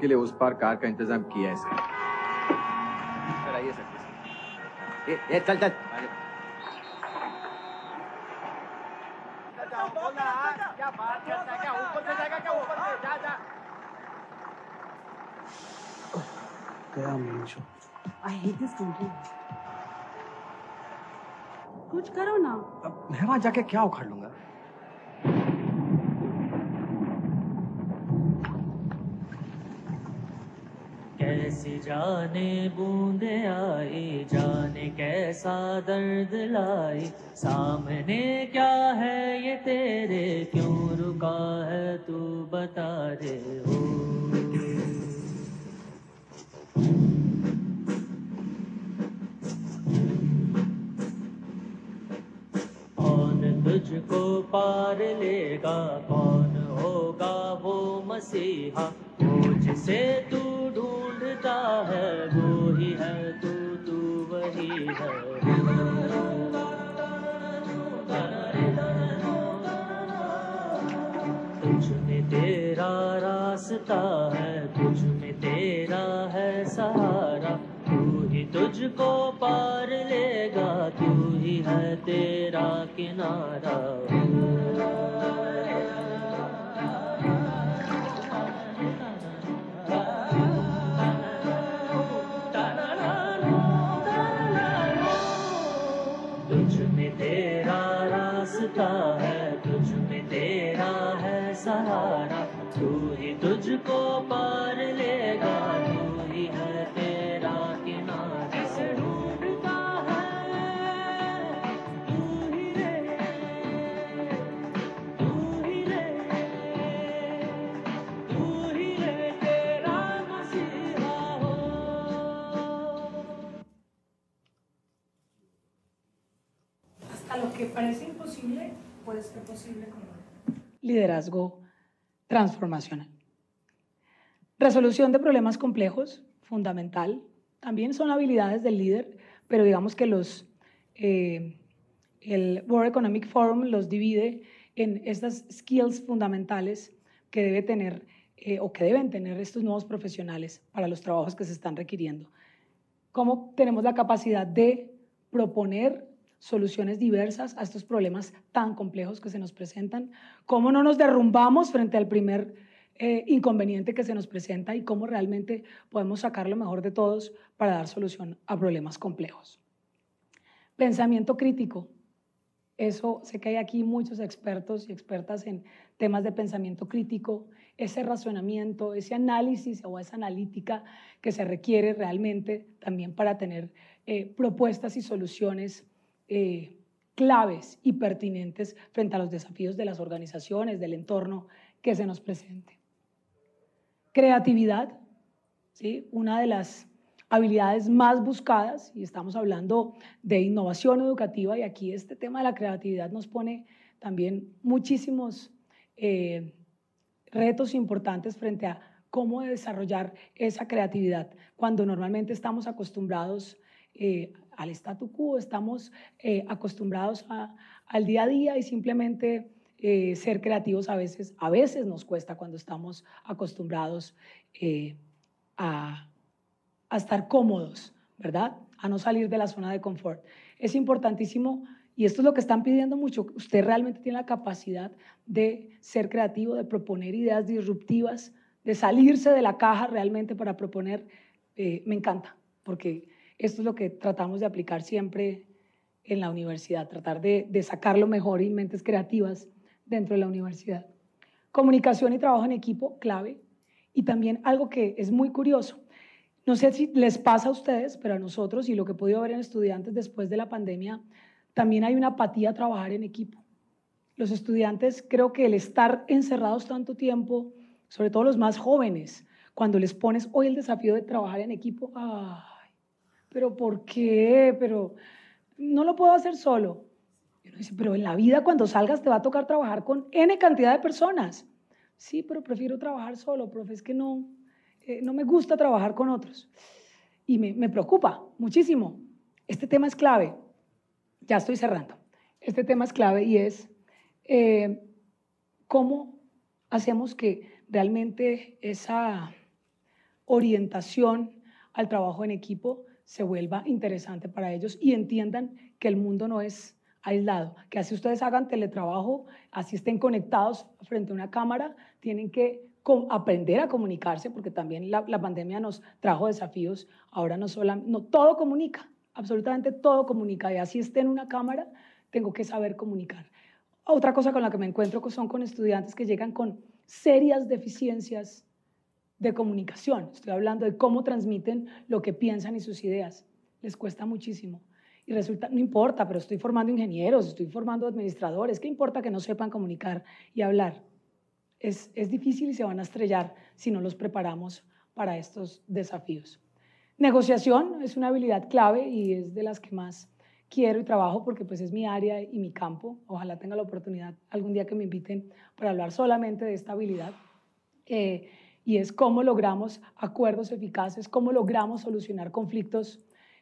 आपके लिए उस पार कार का इंतजाम किया है sir sir आइए sir ए, ए, चल क्या गया मेन शो आई हेट जा जा कुछ करो ना मेहमान जाके क्या उखाड़ लूंगा कैसी जाने बूंदे आई जाने कैसा दर्द लाई सामने क्या है ये तेरे क्यों रुका है तू बता दे हो तुझको पार लेगा कौन होगा वो मसीहा मुझसे तू है वो ही है तू तू वही है कुछ में तेरा रास्ता है तुझ में तेरा है सहारा तू ही तुझको पार लेगा तू ही है तेरा किनारा parece imposible, puede ser posible con Liderazgo transformacional. Resolución de problemas complejos, fundamental. También son habilidades del líder, pero digamos que los, eh, el World Economic Forum los divide en estas skills fundamentales que debe tener eh, o que deben tener estos nuevos profesionales para los trabajos que se están requiriendo. ¿Cómo tenemos la capacidad de proponer soluciones diversas a estos problemas tan complejos que se nos presentan, cómo no nos derrumbamos frente al primer eh, inconveniente que se nos presenta y cómo realmente podemos sacar lo mejor de todos para dar solución a problemas complejos. Pensamiento crítico. Eso, sé que hay aquí muchos expertos y expertas en temas de pensamiento crítico, ese razonamiento, ese análisis o esa analítica que se requiere realmente también para tener eh, propuestas y soluciones eh, claves y pertinentes frente a los desafíos de las organizaciones, del entorno que se nos presente. Creatividad, ¿sí? una de las habilidades más buscadas, y estamos hablando de innovación educativa, y aquí este tema de la creatividad nos pone también muchísimos eh, retos importantes frente a cómo desarrollar esa creatividad, cuando normalmente estamos acostumbrados eh, al statu quo, estamos eh, acostumbrados al día a día y simplemente eh, ser creativos a veces, a veces nos cuesta cuando estamos acostumbrados a, estar cómodos, ¿verdad? A no salir de la zona de confort. Es importantísimo y esto es lo que están pidiendo mucho. Usted realmente tiene la capacidad de ser creativo, de proponer ideas disruptivas, de salirse de la caja realmente para proponer. me encanta, porque esto es lo que tratamos de aplicar siempre en la universidad, tratar de, sacar lo mejor y mentes creativas dentro de la universidad. Comunicación y trabajo en equipo, clave. Y también algo que es muy curioso. No sé si les pasa a ustedes, pero a nosotros y lo que he podido ver en estudiantes después de la pandemia, también hay una apatía a trabajar en equipo. Los estudiantes creo que el estar encerrados tanto tiempo, sobre todo los más jóvenes, cuando les pones hoy el desafío de trabajar en equipo, ah, pero ¿por qué? Pero no lo puedo hacer solo. pero en la vida cuando salgas te va a tocar trabajar con N cantidad de personas. Sí, pero prefiero trabajar solo, profe, es que no, eh, no me gusta trabajar con otros. Y me, preocupa muchísimo. Este tema es clave. Ya estoy cerrando. Este tema es clave y es eh, cómo hacemos que realmente esa orientación al trabajo en equipo se vuelva interesante para ellos y entiendan que el mundo no es aislado, que así ustedes hagan teletrabajo, así estén conectados frente a una cámara, tienen que aprender a comunicarse, porque también la, la pandemia nos trajo desafíos, ahora no solo, no, todo comunica, absolutamente todo comunica, y así esté en una cámara, tengo que saber comunicar. Otra cosa con la que me encuentro son con estudiantes que llegan con serias deficiencias de comunicación, estoy hablando de cómo transmiten lo que piensan y sus ideas. Les cuesta muchísimo. Y resulta, no importa, pero estoy formando ingenieros, estoy formando administradores, ¿qué importa que no sepan comunicar y hablar? Es, difícil y se van a estrellar si no los preparamos para estos desafíos. Negociación es una habilidad clave y es de las que más quiero y trabajo porque pues es mi área y mi campo. Ojalá tenga la oportunidad algún día que me inviten para hablar solamente de esta habilidad. Eh, y es cómo logramos acuerdos eficaces, cómo logramos solucionar conflictos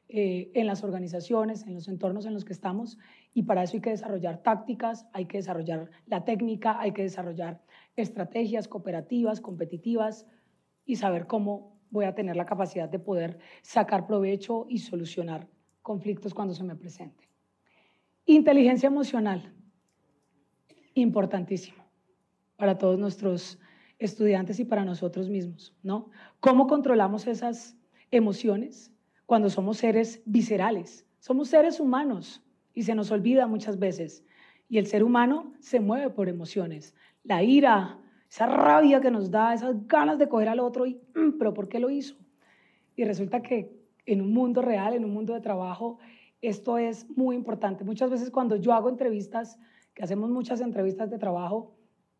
eh, en las organizaciones, en los entornos en los que estamos. Y para eso hay que desarrollar tácticas, hay que desarrollar la técnica, hay que desarrollar estrategias cooperativas, competitivas y saber cómo voy a tener la capacidad de poder sacar provecho y solucionar conflictos cuando se me presente. Inteligencia emocional, importantísimo para todos nuestros estudiantes y para nosotros mismos, ¿no? ¿Cómo controlamos esas emociones cuando somos seres viscerales? Somos seres humanos y se nos olvida muchas veces. Y el ser humano se mueve por emociones. La ira, esa rabia que nos da, esas ganas de coger al otro y, mm, pero ¿por qué lo hizo? Y resulta que en un mundo real, en un mundo de trabajo, esto es muy importante. Muchas veces cuando yo hago entrevistas, que hacemos muchas entrevistas de trabajo,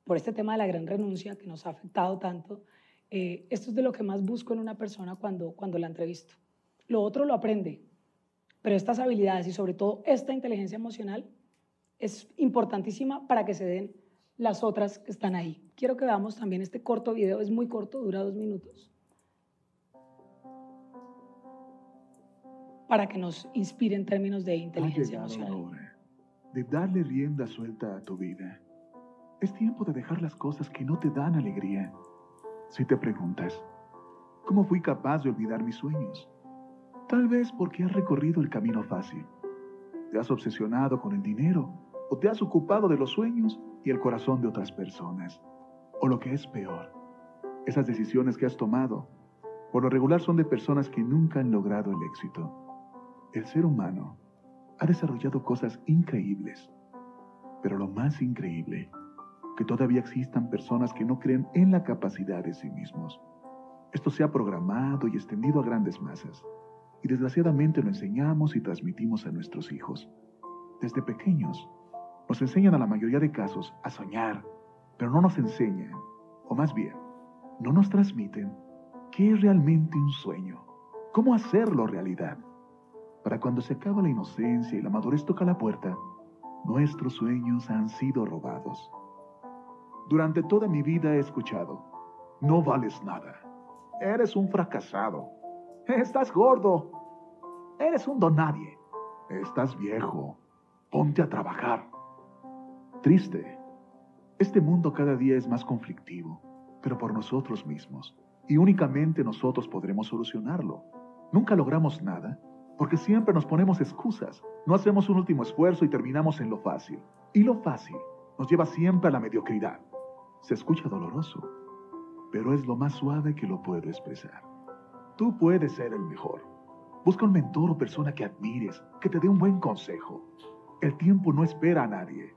por este tema de la gran renuncia que nos ha afectado tanto, eh, esto es de lo que más busco en una persona cuando, cuando la entrevisto. Lo otro lo aprende, pero estas habilidades y sobre todo esta inteligencia emocional es importantísima para que se den las otras que están ahí. Quiero que veamos también este corto video, es muy corto, dura dos minutos, para que nos inspire en términos de inteligencia emocional. de darle rienda suelta a tu vida es tiempo de dejar las cosas que no te dan alegría. Si te preguntas, ¿cómo fui capaz de olvidar mis sueños? Tal vez porque has recorrido el camino fácil. Te has obsesionado con el dinero o te has ocupado de los sueños y el corazón de otras personas. O lo que es peor, esas decisiones que has tomado por lo regular son de personas que nunca han logrado el éxito. El ser humano ha desarrollado cosas increíbles, pero lo más increíble que todavía existan personas que no creen en la capacidad de sí mismos. Esto se ha programado y extendido a grandes masas, y desgraciadamente lo enseñamos y transmitimos a nuestros hijos. Desde pequeños, nos enseñan a la mayoría de casos a soñar, pero no nos enseñan, o más bien, no nos transmiten qué es realmente un sueño, cómo hacerlo realidad. Para cuando se acaba la inocencia y la madurez toca la puerta, nuestros sueños han sido robados durante toda mi vida he escuchado, no vales nada. Eres un fracasado. Estás gordo. Eres un donadie. Estás viejo. Ponte a trabajar. Triste. Este mundo cada día es más conflictivo, pero por nosotros mismos. Y únicamente nosotros podremos solucionarlo. Nunca logramos nada porque siempre nos ponemos excusas, no hacemos un último esfuerzo y terminamos en lo fácil. Y lo fácil nos lleva siempre a la mediocridad. Se escucha doloroso, pero es lo más suave que lo puedo expresar. Tú puedes ser el mejor. Busca un mentor o persona que admires, que te dé un buen consejo. El tiempo no espera a nadie.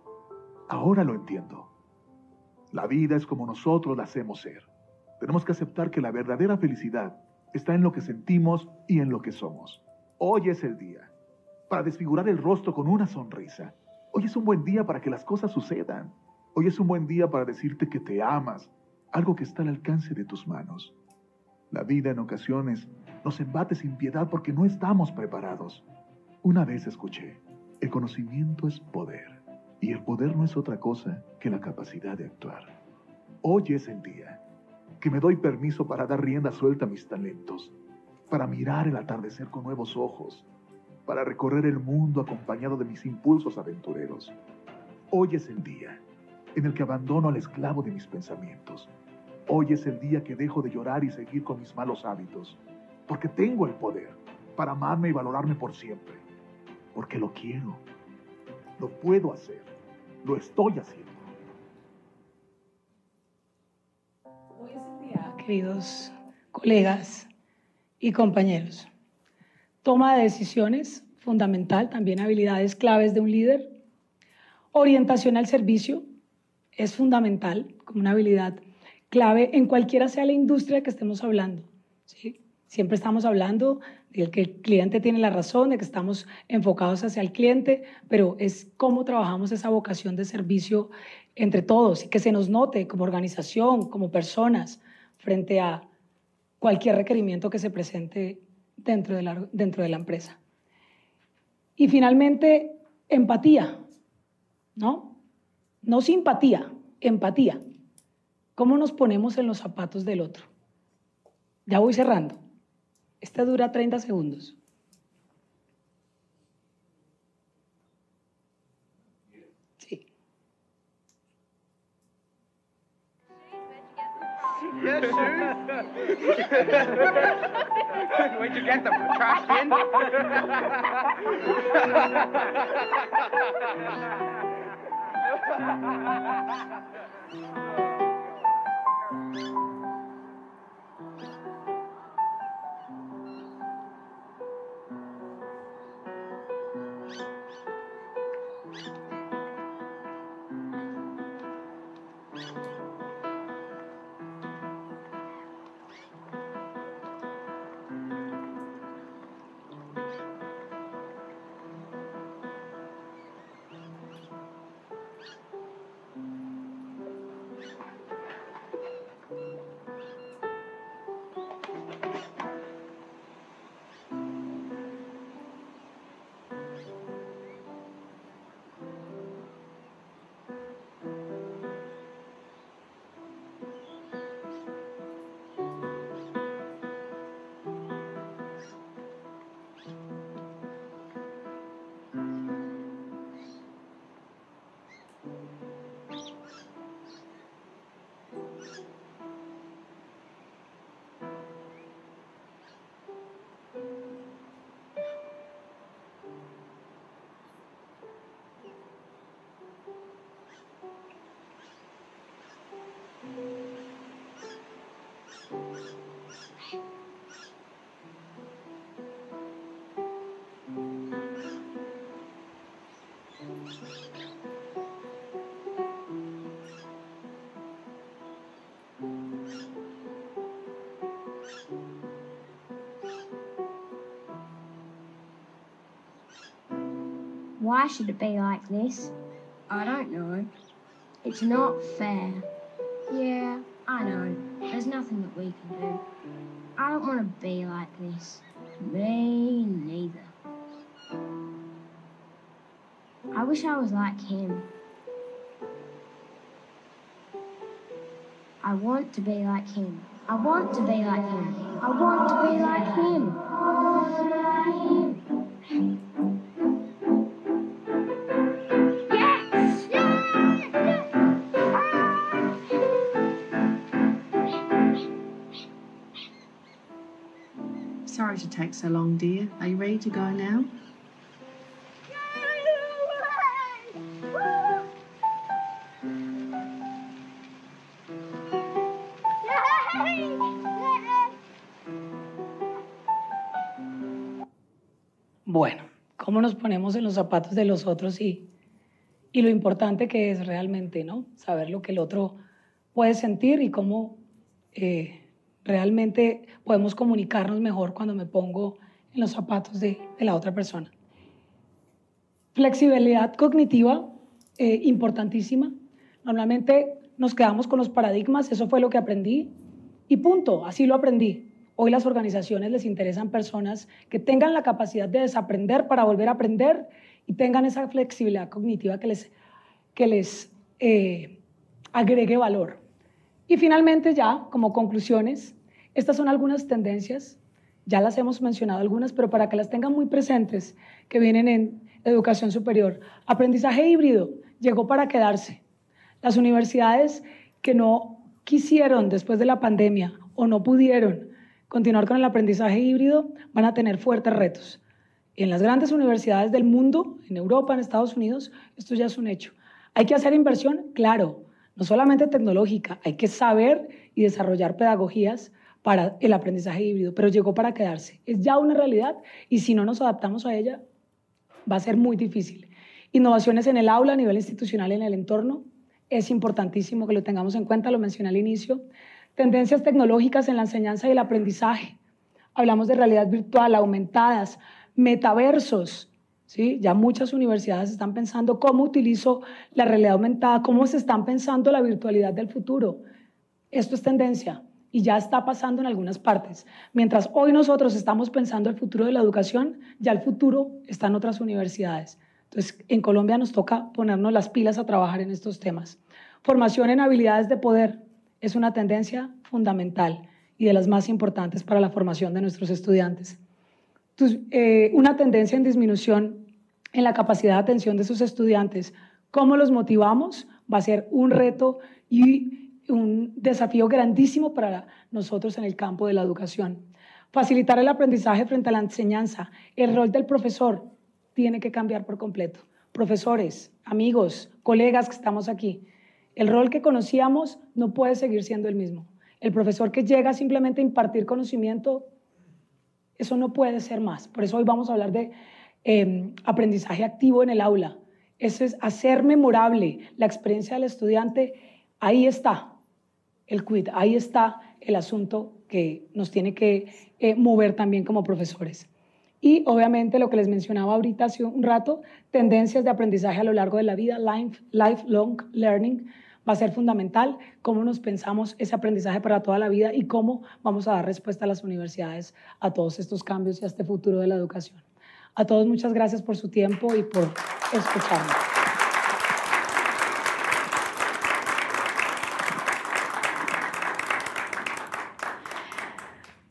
Ahora lo entiendo. La vida es como nosotros la hacemos ser. Tenemos que aceptar que la verdadera felicidad está en lo que sentimos y en lo que somos. Hoy es el día para desfigurar el rostro con una sonrisa. Hoy es un buen día para que las cosas sucedan. Hoy es un buen día para decirte que te amas, algo que está al alcance de tus manos. La vida en ocasiones nos embate sin piedad porque no estamos preparados. Una vez escuché, el conocimiento es poder, y el poder no es otra cosa que la capacidad de actuar. Hoy es el día que me doy permiso para dar rienda suelta a mis talentos, para mirar el atardecer con nuevos ojos, para recorrer el mundo acompañado de mis impulsos aventureros. Hoy es el día en el que abandono al esclavo de mis pensamientos. Hoy es el día que dejo de llorar y seguir con mis malos hábitos, porque tengo el poder para amarme y valorarme por siempre, porque lo quiero, lo puedo hacer, lo estoy haciendo. Hoy es el día, queridos colegas y compañeros. Toma de decisiones, fundamental, también habilidades claves de un líder. Orientación al servicio, es fundamental como una habilidad clave en cualquiera sea la industria que estemos hablando. ¿sí? Siempre estamos hablando de que el cliente tiene la razón, de que estamos enfocados hacia el cliente, pero es cómo trabajamos esa vocación de servicio entre todos y que se nos note como organización, como personas, frente a cualquier requerimiento que se presente dentro de la, dentro de la empresa. Y finalmente, empatía, ¿no? no simpatía, empatía. ¿Cómo nos ponemos en los zapatos del otro? Ya voy cerrando. Esta dura 30 segundos. Sí. Thank you. Why should it be like this? I don't know. It's not fair. Yeah, I know. There's nothing that we can do. I don't want to be like this. Me neither. I wish I was like him. I want to be like him. I want to be like him. I want to be like him. so long, dear. Are you ready to go now? Bueno, ¿cómo nos ponemos en los zapatos de los otros y, y lo importante que es realmente, ¿no? Saber lo que el otro puede sentir y cómo eh, Realmente podemos comunicarnos mejor cuando me pongo en los zapatos de, la otra persona. Flexibilidad cognitiva, eh, importantísima. Normalmente nos quedamos con los paradigmas, eso fue lo que aprendí y punto, así lo aprendí. Hoy las organizaciones les interesan personas que tengan la capacidad de desaprender para volver a aprender y tengan esa flexibilidad cognitiva que les, que les eh, agregue valor. Y finalmente ya, como conclusiones, estas son algunas tendencias, ya las hemos mencionado algunas, pero para que las tengan muy presentes, que vienen en educación superior. Aprendizaje híbrido llegó para quedarse. Las universidades que no quisieron después de la pandemia o no pudieron continuar con el aprendizaje híbrido van a tener fuertes retos. Y En las grandes universidades del mundo, en Europa, en Estados Unidos, esto ya es un hecho. ¿Hay que hacer inversión? Claro no solamente tecnológica, hay que saber y desarrollar pedagogías para el aprendizaje híbrido, pero llegó para quedarse. Es ya una realidad y si no nos adaptamos a ella, va a ser muy difícil. Innovaciones en el aula, a nivel institucional, en el entorno, es importantísimo que lo tengamos en cuenta, lo mencioné al inicio. Tendencias tecnológicas en la enseñanza y el aprendizaje. Hablamos de realidad virtual, aumentadas, metaversos, ¿sí? Ya muchas universidades están pensando cómo utilizo la realidad aumentada, cómo se están pensando la virtualidad del futuro. Esto es tendencia y ya está pasando en algunas partes. Mientras hoy nosotros estamos pensando el futuro de la educación, ya el futuro está en otras universidades. Entonces, en Colombia nos toca ponernos las pilas a trabajar en estos temas. Formación en habilidades de poder es una tendencia fundamental y de las más importantes para la formación de nuestros estudiantes. Eh, una tendencia en disminución en la capacidad de atención de sus estudiantes. ¿Cómo los motivamos? Va a ser un reto y un desafío grandísimo para nosotros en el campo de la educación. Facilitar el aprendizaje frente a la enseñanza. El rol del profesor tiene que cambiar por completo. Profesores, amigos, colegas que estamos aquí, el rol que conocíamos no puede seguir siendo el mismo. El profesor que llega simplemente a impartir conocimiento, eso no puede ser más. Por eso hoy vamos a hablar de Em, aprendizaje activo en el aula. Eso es hacer memorable la experiencia del estudiante. Ahí está el quid, ahí está el asunto que nos tiene que eh, mover también como profesores. Y obviamente lo que les mencionaba ahorita hace un rato, tendencias de aprendizaje a lo largo de la vida, lifelong learning, va a ser fundamental, cómo nos pensamos ese aprendizaje para toda la vida y cómo vamos a dar respuesta a las universidades a todos estos cambios y a este futuro de la educación. A todos muchas gracias por su tiempo y por escucharnos.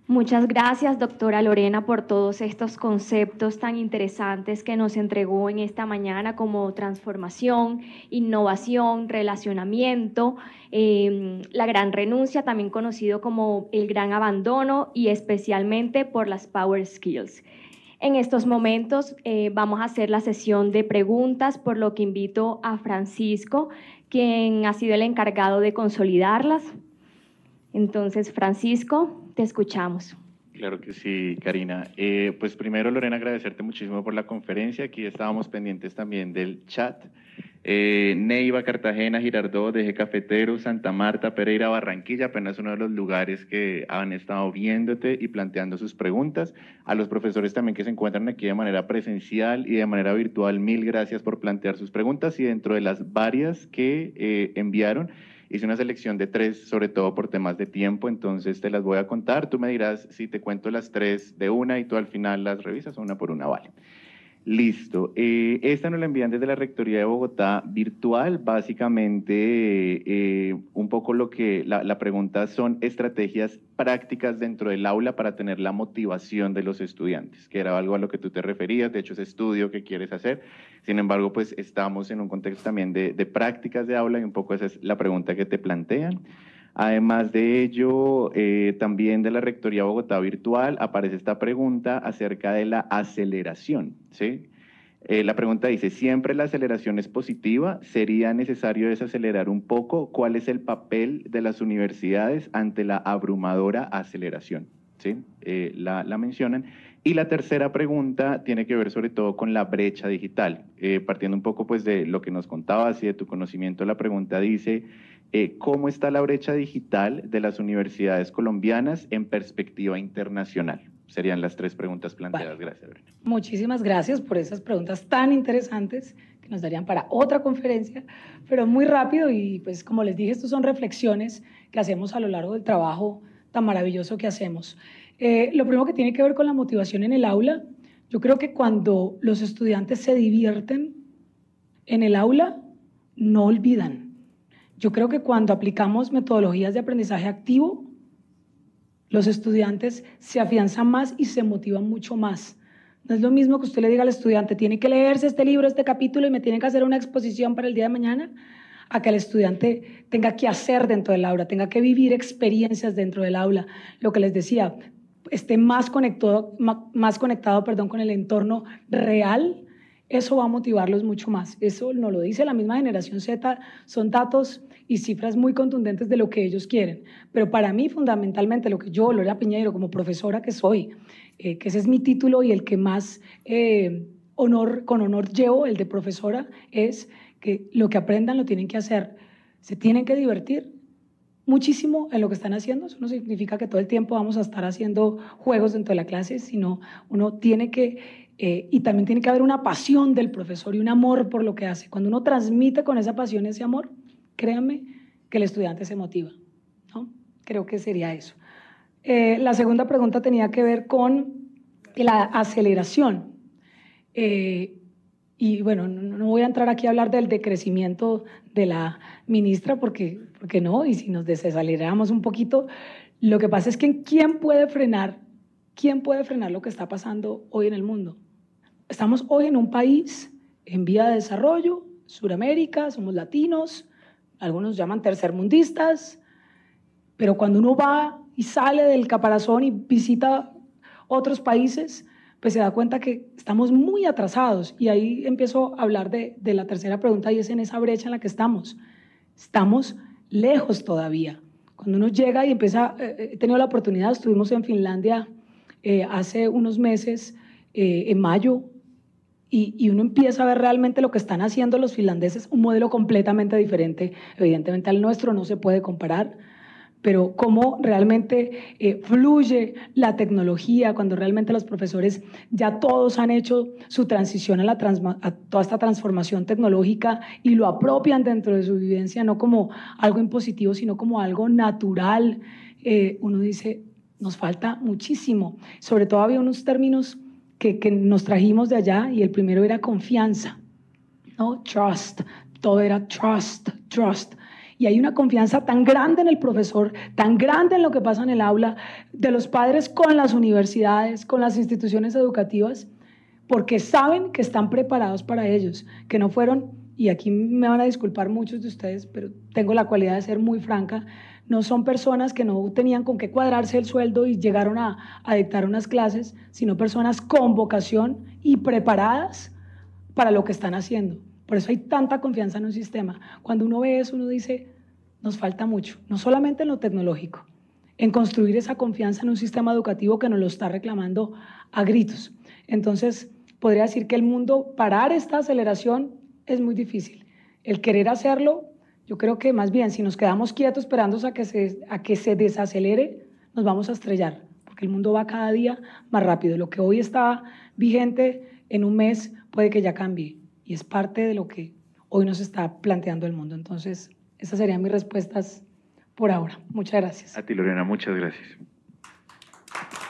Muchas gracias, doctora Lorena, por todos estos conceptos tan interesantes que nos entregó en esta mañana como transformación, innovación, relacionamiento, em, la gran renuncia, también conocido como el gran abandono y especialmente por las Power Skills. En estos momentos eh, vamos a hacer la sesión de preguntas, por lo que invito a Francisco, quien ha sido el encargado de consolidarlas. Entonces, Francisco, te escuchamos. Claro que sí, Karina. Eh, pues primero, Lorena, agradecerte muchísimo por la conferencia. Aquí estábamos pendientes también del chat. Eh, Neiva, Cartagena, Girardó, Deje Cafetero, Santa Marta, Pereira, Barranquilla, apenas uno de los lugares que han estado viéndote y planteando sus preguntas. A los profesores también que se encuentran aquí de manera presencial y de manera virtual, mil gracias por plantear sus preguntas y dentro de las varias que eh, enviaron Hice una selección de tres, sobre todo por temas de tiempo, entonces te las voy a contar. Tú me dirás si te cuento las tres de una y tú al final las revisas una por una, vale. Listo. Eh, esta nos la envían desde la Rectoría de Bogotá virtual. Básicamente, eh, un poco lo que la, pregunta son estrategias prácticas dentro del aula para tener la motivación de los estudiantes, que era algo a lo que tú te referías, de hecho es estudio que quieres hacer. Sin embargo, pues estamos en un contexto también de prácticas de aula y un poco esa es la pregunta que te plantean. Además de ello, eh, también de la Rectoría Bogotá Virtual aparece esta pregunta acerca de la aceleración. ¿sí? Eh, la pregunta dice, ¿siempre la aceleración es positiva? ¿Sería necesario desacelerar un poco? ¿Cuál es el papel de las universidades ante la abrumadora aceleración? ¿Sí? Eh, la, mencionan. Y la tercera pregunta tiene que ver sobre todo con la brecha digital. partiendo un poco pues, de lo que nos contabas y de tu conocimiento, la pregunta dice, eh, cómo está la brecha digital de las universidades colombianas en perspectiva internacional. Serían las tres preguntas planteadas. Gracias, Muchísimas gracias por esas preguntas tan interesantes que nos darían para otra conferencia, pero muy rápido y pues como les dije, estas son reflexiones que hacemos a lo largo del trabajo tan maravilloso que hacemos. Eh, lo primero que tiene que ver con la motivación en el aula, yo creo que cuando los estudiantes se divierten en el aula, no olvidan yo creo que cuando aplicamos metodologías de aprendizaje activo, los estudiantes se afianzan más y se motivan mucho más. No es lo mismo que usted le diga al estudiante, tiene que leerse este libro, este capítulo y me tiene que hacer una exposición para el día de mañana, a que el estudiante tenga que hacer dentro del aula, tenga que vivir experiencias dentro del aula. Lo que les decía, esté más conectado, más conectado perdón, con el entorno real eso va a motivarlos mucho más. Eso no lo dice la misma generación Z, son datos y cifras muy contundentes de lo que ellos quieren. Pero para mí, fundamentalmente, lo que yo, Lola Piñeiro, como profesora que soy, eh, que ese es mi título y el que más eh, honor, con honor llevo, el de profesora, es que lo que aprendan lo tienen que hacer. Se tienen que divertir, muchísimo en lo que están haciendo. Eso no significa que todo el tiempo vamos a estar haciendo juegos dentro de la clase, sino uno tiene que eh, y también tiene que haber una pasión del profesor y un amor por lo que hace. Cuando uno transmite con esa pasión ese amor, créanme que el estudiante se motiva. ¿no? Creo que sería eso. Eh, la segunda pregunta tenía que ver con la aceleración. Eh, y bueno, no, voy a entrar aquí a hablar del decrecimiento de la ministra, porque, porque no, y si nos desaceleramos un poquito, lo que pasa es que ¿quién puede frenar? ¿Quién puede frenar lo que está pasando hoy en el mundo? Estamos hoy en un país en vía de desarrollo, Suramérica, somos latinos, algunos llaman tercermundistas, pero cuando uno va y sale del caparazón y visita otros países, pues se da cuenta que estamos muy atrasados. Y ahí empiezo a hablar de, de, la tercera pregunta y es en esa brecha en la que estamos. Estamos lejos todavía. Cuando uno llega y empieza, eh, eh, he tenido la oportunidad, estuvimos en Finlandia eh, hace unos meses, en mayo, y, uno empieza a ver realmente lo que están haciendo los finlandeses, un modelo completamente diferente, evidentemente al nuestro, no se puede comparar, pero cómo realmente eh, fluye la tecnología cuando realmente los profesores ya todos han hecho su transición a, toda esta transformación tecnológica y lo apropian dentro de su vivencia, no como algo impositivo, sino como algo natural. Eh, uno dice, nos falta muchísimo, sobre todo había unos términos que, nos trajimos de allá y el primero era confianza, ¿no? Trust, todo era trust, trust y hay una confianza tan grande en el profesor, tan grande en lo que pasa en el aula, de los padres con las universidades, con las instituciones educativas, porque saben que están preparados para ellos, que no fueron, y aquí me van a disculpar muchos de ustedes, pero tengo la cualidad de ser muy franca, no son personas que no tenían con qué cuadrarse el sueldo y llegaron a, dictar unas clases, sino personas con vocación y preparadas para lo que están haciendo. Por eso hay tanta confianza en un sistema. Cuando uno ve eso, uno dice, nos falta mucho, no solamente en lo tecnológico, en construir esa confianza en un sistema educativo que nos lo está reclamando a gritos. Entonces, podría decir que el mundo, parar esta aceleración es muy difícil. El querer hacerlo yo creo que más bien, si nos quedamos quietos esperando a que se, a que se desacelere, nos vamos a estrellar, porque el mundo va cada día más rápido. Lo que hoy está vigente en un mes puede que ya cambie y es parte de lo que hoy nos está planteando el mundo. Entonces, esas serían mis respuestas por ahora. Muchas gracias. A ti, Lorena, muchas gracias.